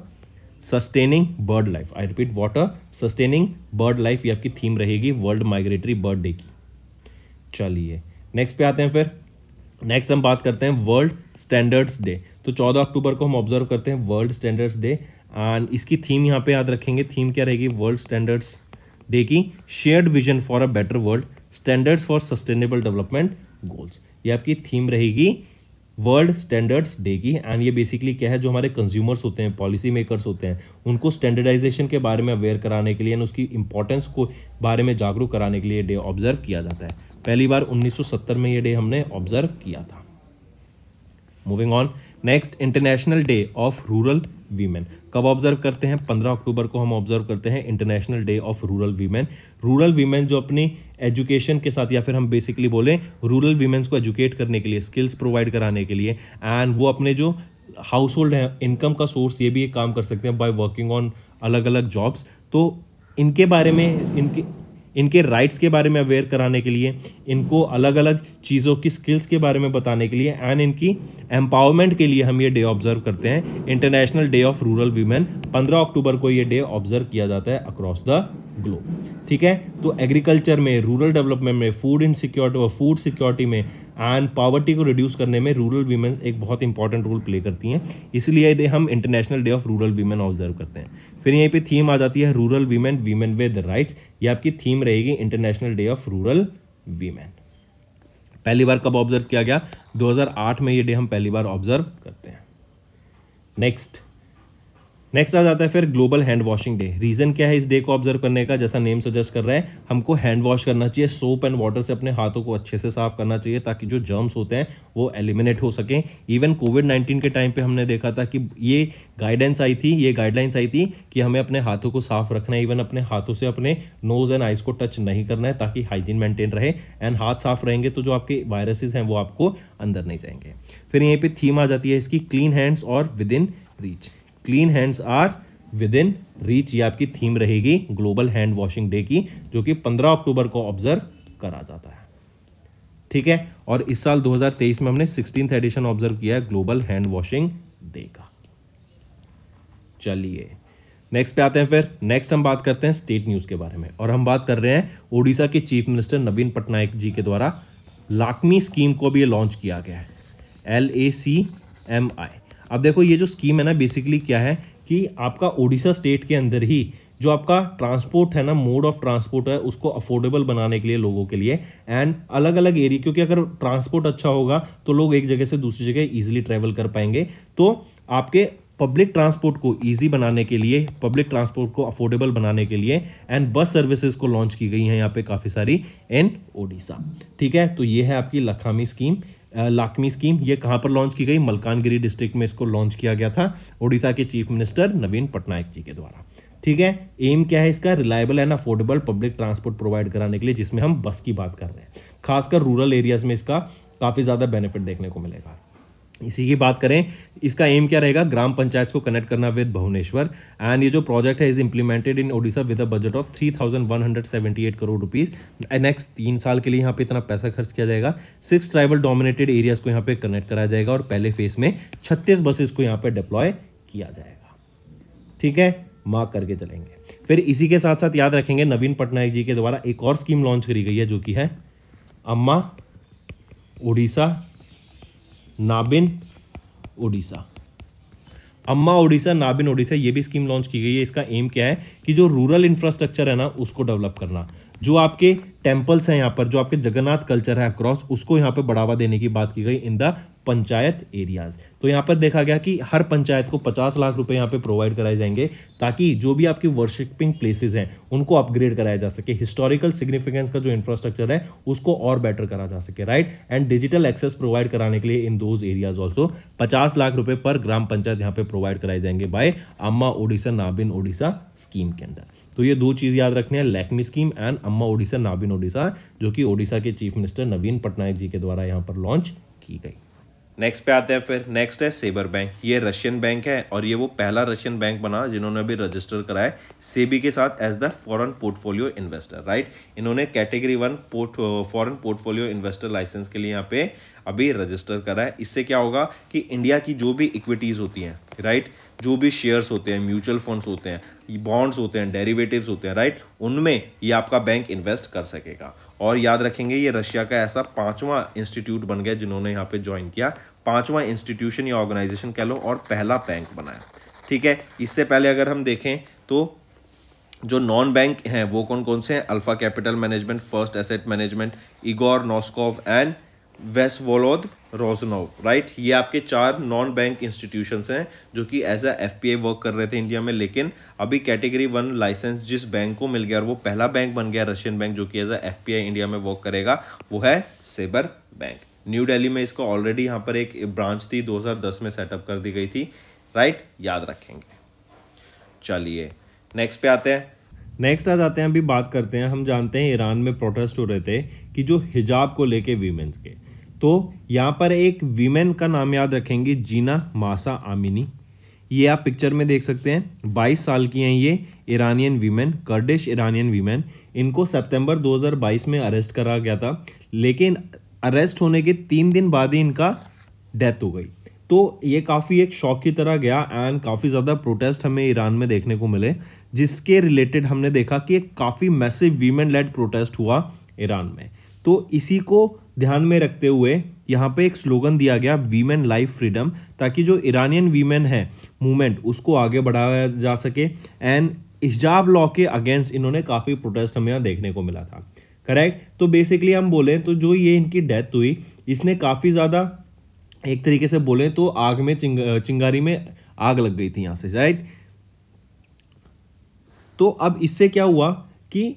sustaining bird life I repeat water sustaining bird life ये आपकी थीम रहेगी वर्ल्ड माइग्रेटरी बर्थ डे की चलिए नेक्स्ट पे आते हैं फिर नेक्स्ट हम बात करते हैं वर्ल्ड स्टैंडर्ड्स डे तो 14 अक्टूबर को हम ऑब्जर्व करते हैं वर्ल्ड स्टैंडर्ड्स डे इसकी थीम यहाँ पे याद रखेंगे थीम क्या रहेगी वर्ल्ड स्टैंडर्ड्स डे की shared vision for a better world standards for sustainable development goals ये आपकी थीम रहेगी वर्ल्ड स्टैंडर्ड्स डे की एंड ये बेसिकली क्या है जो हमारे कंज्यूमर्स होते हैं पॉलिसी मेकर्स होते हैं उनको स्टैंडर्डाइजेशन के बारे में अवेयर कराने के लिए एंड उसकी इंपॉर्टेंस को बारे में जागरूक कराने के लिए डे ऑब्जर्व किया जाता है पहली बार 1970 में ये डे हमने ऑब्जर्व किया था moving on next international day of rural women कब ऑब्जर्व करते हैं 15 अक्टूबर को हम ऑब्जर्व करते हैं international day of rural women rural women जो अपनी एजुकेशन के साथ या फिर हम बेसिकली बोलें रूरल वीमेन्स को एजुकेट करने के लिए स्किल्स प्रोवाइड कराने के लिए एंड वो अपने जो हाउस होल्ड हैं इनकम का सोर्स ये भी एक काम कर सकते हैं बाय वर्किंग ऑन अलग अलग जॉब्स तो इनके बारे में इनके इनके राइट्स के बारे में अवेयर कराने के लिए इनको अलग अलग चीज़ों की स्किल्स के बारे में बताने के लिए एंड इनकी एम्पावरमेंट के लिए हम ये डे ऑब्जर्व करते हैं international day of rural women पंद्रह अक्टूबर को ये डे ऑब्जर्व किया जाता है अक्रॉस द ग्लो ठीक है तो एग्रीकल्चर में रूरल डेवलपमेंट में फूड इनसिक्योरिटी और फूड सिक्योरिटी में एंड पावर्टी को रिड्यूस करने में रूरल वीमेन एक बहुत इंपॉर्टेंट रोल प्ले करती हैं इसलिए हम international day of rural women observe करते हैं फिर यहीं पे थीम आ जाती है rural women women with rights ये आपकी थीम रहेगी international day of rural women पहली बार कब ऑब्जर्व किया गया 2008 में ये डे हम पहली बार ऑब्जर्व करते हैं नेक्स्ट नेक्स्ट आ जाता है फिर global hand washing day reason क्या है इस डे को ऑब्जर्व करने का जैसा नेम सजेस्ट कर रहे हैं हमको हैंड वॉश करना चाहिए सोप एंड वाटर से अपने हाथों को अच्छे से साफ करना चाहिए ताकि जो जर्म्स होते हैं वो एलिमिनेट हो सकें इवन कोविड नाइन्टीन के टाइम पे हमने देखा था कि ये गाइडेंस आई थी ये गाइडलाइंस आई थी कि हमें अपने हाथों को साफ रखना है इवन अपने हाथों से अपने नोज़ एंड आइज़ को टच नहीं करना है ताकि हाइजीन मेंटेन रहे एंड हाथ साफ रहेंगे तो जो आपके वायरसेस हैं वो आपको अंदर नहीं जाएंगे फिर यहीं पर थीम आ जाती है इसकी क्लीन हैंड्स और within reach clean hands are within reach ये आपकी थीम रहेगी ग्लोबल हैंड वॉशिंग डे की जो कि 15 अक्टूबर को ऑब्जर्व करा जाता है ठीक है और इस साल 2023 में हमने सिक्सटीन एडिशन ऑब्जर्व किया है ग्लोबल हैंड वॉशिंग डे का चलिए नेक्स्ट पे आते हैं फिर नेक्स्ट हम बात करते हैं स्टेट न्यूज के बारे में और हम बात कर रहे हैं ओडिशा के चीफ मिनिस्टर नवीन पटनायक जी के द्वारा लाकमी स्कीम को भी लॉन्च किया गया है एल ए सी एम आई अब देखो ये जो स्कीम है ना बेसिकली क्या है कि आपका ओडिशा स्टेट के अंदर ही जो आपका ट्रांसपोर्ट है ना मोड ऑफ ट्रांसपोर्ट है उसको अफोर्डेबल बनाने के लिए लोगों के लिए एंड अलग अलग एरिया क्योंकि अगर ट्रांसपोर्ट अच्छा होगा तो लोग एक जगह से दूसरी जगह ईजिली ट्रैवल कर पाएंगे तो आपके पब्लिक ट्रांसपोर्ट को इजी बनाने के लिए पब्लिक ट्रांसपोर्ट को अफोर्डेबल बनाने के लिए एंड बस सर्विसेज को लॉन्च की गई हैं यहाँ पे काफ़ी सारी इन ओडिशा ठीक है तो ये है आपकी लखामी स्कीम लाकमी स्कीम ये कहाँ पर लॉन्च की गई मलकानगिरी डिस्ट्रिक्ट में इसको लॉन्च किया गया था उड़ीसा के चीफ मिनिस्टर नवीन पटनायक जी के द्वारा ठीक है एम क्या है इसका reliable and affordable public transport provide कराने के लिए जिसमें हम बस की बात कर रहे हैं खासकर रूरल एरियाज में इसका काफ़ी ज़्यादा बेनिफिट देखने को मिलेगा इसी की बात करें इसका एम क्या रहेगा ग्राम पंचायत को कनेक्ट करना विद भुवनेश्वर एंड ये जो प्रोजेक्ट है is implemented in Odisha with a budget of 3178 crore rupees next तीन साल के लिए यहाँ पे इतना पैसा खर्च किया जाएगा सिक्स ट्राइबल डोमिनेटेड एरियाज को यहाँ पे कनेक्ट कराया जाएगा और पहले फेज में छत्तीस बसेस को यहाँ पे डिप्लॉय किया जाएगा ठीक है मार्क करके चलेंगे फिर इसी के साथ साथ याद रखेंगे नवीन पटनायक जी के द्वारा एक और स्कीम लॉन्च करी गई है जो कि है अम्मा उड़ीसा नाबिन उड़ीसा अम्मा उड़ीसा नाबिन ओडिशा ये भी स्कीम लॉन्च की गई है इसका एम क्या है कि जो रूरल इंफ्रास्ट्रक्चर है ना उसको डेवलप करना जो आपके टेम्पल्स हैं यहाँ पर जो आपके जगन्नाथ कल्चर है अक्रॉस उसको यहाँ पे बढ़ावा देने की बात की गई इन द पंचायत एरियाज तो यहाँ पर देखा गया कि हर पंचायत को 50 लाख रुपए यहाँ पे प्रोवाइड कराए जाएंगे ताकि जो भी आपकी वर्शिपिंग प्लेसेस हैं उनको अपग्रेड कराया जा सके हिस्टोरिकल सिग्निफिकेंस का जो इंफ्रास्ट्रक्चर है उसको और बेटर करा जा सके right and digital access provide कराने के लिए इन दोज एरियाज ऑल्सो पचास लाख रुपये पर ग्राम पंचायत यहाँ पर प्रोवाइड कराए जाएंगे बाय अम्मा ओडिशा नाबिन ओडिशा स्कीम के अंदर तो ये दो चीज़ याद रखने हैं लैक्मी स्कीम एंड अम्मा ओडिशा नाबिन ओडिशा जो कि ओडिशा के चीफ मिनिस्टर नवीन पटनायक जी के द्वारा यहाँ पर लॉन्च की गई नेक्स्ट पे आते हैं फिर नेक्स्ट है सेबर बैंक ये रशियन बैंक है और ये वो पहला रशियन बैंक बना जिन्होंने अभी रजिस्टर कराया सेबी के साथ as the foreign portfolio investor right इन्होंने category one port foreign portfolio investor licence के लिए यहाँ पे अभी रजिस्टर करा है इससे क्या होगा कि इंडिया की जो भी इक्विटीज़ होती हैं राइट जो भी शेयर्स होते हैं म्यूचुअल फंड्स होते हैं बॉन्ड्स होते हैं डेरिवेटिव्स होते हैं राइट उनमें ये आपका बैंक इन्वेस्ट कर सकेगा और याद रखेंगे ये रशिया का ऐसा पांचवा इंस्टीट्यूट बन गया जिन्होंने यहाँ पे ज्वाइन किया पांचवा इंस्टीट्यूशन या ऑर्गेनाइजेशन कह लो और पहला बैंक बनाया ठीक है इससे पहले अगर हम देखें तो जो नॉन बैंक हैं वो कौन कौन से हैं Alfa Capital Management First Asset Management Igor Noskov and Vsevolod Rozanov right ये आपके चार नॉन बैंक इंस्टीट्यूशन हैं जो कि एज अ एफ वर्क कर रहे थे इंडिया में लेकिन अभी कैटेगरी वन लाइसेंस जिस बैंक को मिल गया और वो पहला बैंक बन गया रशियन बैंक जो कि एज अ एफ इंडिया में वर्क करेगा वो है सेबर बैंक न्यू दिल्ली में इसको ऑलरेडी यहाँ पर एक ब्रांच थी 2010 में सेटअप कर दी गई थी राइट याद रखेंगे चलिए नेक्स्ट पे आते हैं नेक्स्ट आ जाते हैं अभी बात करते हैं हम जानते हैं ईरान में प्रोटेस्ट हो रहे थे कि जो हिजाब को लेके वीमेंस के तो यहाँ पर एक वीमेन का नाम याद रखेंगे जीना मासा आमिनी ये आप पिक्चर में देख सकते हैं 22 साल की हैं ये Iranian women Kurdish Iranian women इनको सितंबर 2022 में अरेस्ट करा गया था लेकिन अरेस्ट होने के तीन दिन बाद ही इनका डेथ हो गई तो ये काफ़ी एक शौक की तरह गया एंड काफ़ी ज़्यादा प्रोटेस्ट हमें ईरान में देखने को मिले जिसके रिलेटेड हमने देखा कि एक काफ़ी मैसिव वीमेन लेड प्रोटेस्ट हुआ ईरान में तो इसी को ध्यान में रखते हुए यहाँ पे एक स्लोगन दिया गया वीमेन लाइफ फ्रीडम ताकि जो ईरानियन वीमेन है मूवमेंट उसको आगे बढ़ाया जा सके एंड हिजाब लॉ के अगेंस्ट इन्होंने काफ़ी प्रोटेस्ट हमें यहाँ देखने को मिला था करेक्ट तो बेसिकली हम बोलें तो जो ये इनकी डेथ हुई इसने काफ़ी ज़्यादा एक तरीके से बोलें तो आग में चिंग, चिंगारी में आग लग गई थी यहाँ से राइट तो अब इससे क्या हुआ कि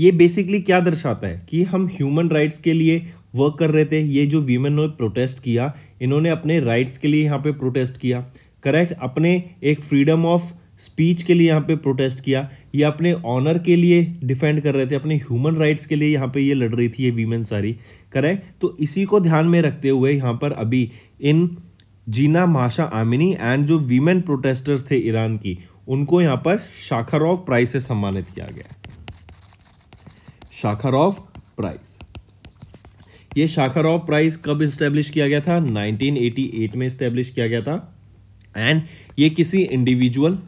ये बेसिकली क्या दर्शाता है कि हम ह्यूमन राइट्स के लिए वर्क कर रहे थे ये जो वीमेन ने प्रोटेस्ट किया इन्होंने अपने राइट्स के लिए यहाँ पे प्रोटेस्ट किया करेक्ट अपने एक फ्रीडम ऑफ स्पीच के लिए यहाँ पे प्रोटेस्ट किया ये अपने ऑनर के लिए डिफेंड कर रहे थे अपने ह्यूमन राइट्स के लिए यहाँ पे ये लड़ रही थी ये वीमेन सारी करेक्ट तो इसी को ध्यान में रखते हुए यहाँ पर अभी in Jina Mahsa Amini and जो वीमेन प्रोटेस्टर्स थे ईरान की उनको यहाँ पर ऑफ प्राइज से सम्मानित किया गया ऑफ प्राइज ये ऑफ प्राइस कब इस्टेब्लिश किया गया था 1988 में इस्टेब्लिश किया गया था एंड ये किसी इंडिविजुअल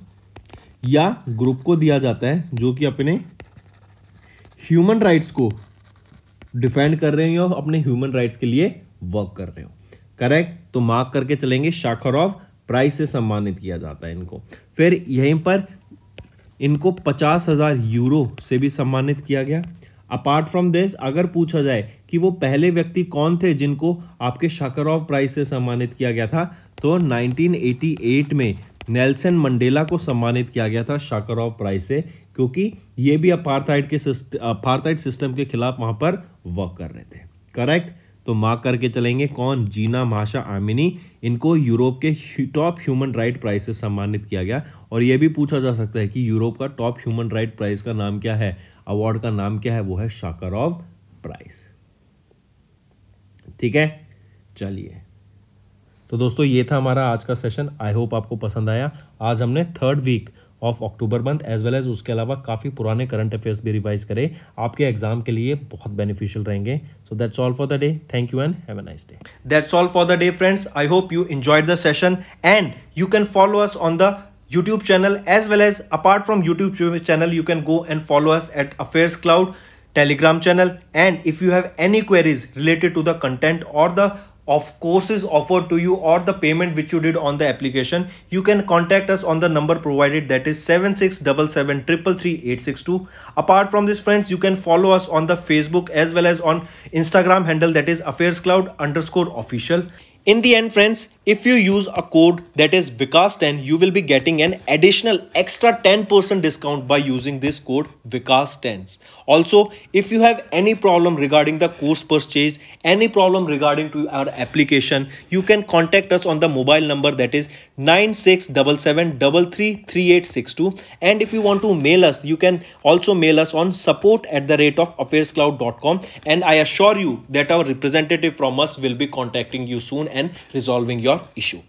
या ग्रुप को दिया जाता है जो कि अपने ह्यूमन राइट्स को डिफेंड कर रहे हो अपने ह्यूमन राइट्स के लिए वर्क कर रहे हो करेक्ट तो मार्क करके चलेंगे शाखर ऑफ प्राइस से सम्मानित किया जाता है इनको फिर यहीं पर इनको पचास हजार यूरो से भी सम्मानित किया गया अपार्ट फ्रॉम दिस अगर पूछा जाए कि वो पहले व्यक्ति कौन थे जिनको आपके ऑफ प्राइज से सम्मानित किया गया था तो 1988 में नेल्सन मंडेला को सम्मानित किया गया था ऑफ प्राइज से क्योंकि ये भी अपार्थाइड के अपार्थाइड सिस्टम के खिलाफ वहां पर वर्क कर रहे थे करेक्ट तो मार्क करके चलेंगे कौन जीना माशा आमिनी इनको यूरोप के टॉप ह्यूमन राइट प्राइज से सम्मानित किया गया और यह भी पूछा जा सकता है कि यूरोप का टॉप ह्यूमन राइट प्राइज का नाम क्या है अवार्ड का नाम क्या है वो है शाकरॉव प्राइस ठीक है चलिए तो दोस्तों ये था हमारा आज का सेशन आई होप आपको पसंद आया आज हमने third week of October month as well as उसके अलावा काफ़ी पुराने करंट अफेयर्स भी रिवाइज करें आपके एग्जाम के लिए बहुत बेनिफिशियल रहेंगे so that's all for the day thank you and have a nice day that's all for the day friends I hope you enjoyed the session and you can follow us on the YouTube channel as well as apart from YouTube channel you can go and follow us at Affairs Cloud Telegram channel and if you have any queries related to the content or the of courses offered to you or the payment which you did on the application you can contact us on the number provided that is 7677333862 apart from this friends you can follow us on the facebook as well as on instagram handle that is affairs cloud underscore official in the end friends, if you use a code that is VICAS10, you will be getting an additional extra 10% discount by using this code vikas 10 Also, if you have any problem regarding the course purchase, any problem regarding to our application, you can contact us on the mobile number that is 9677333862. And if you want to mail us, you can also mail us on support at the rate of affairscloud.com. And I assure you that our representative from us will be contacting you soon and resolving your issue.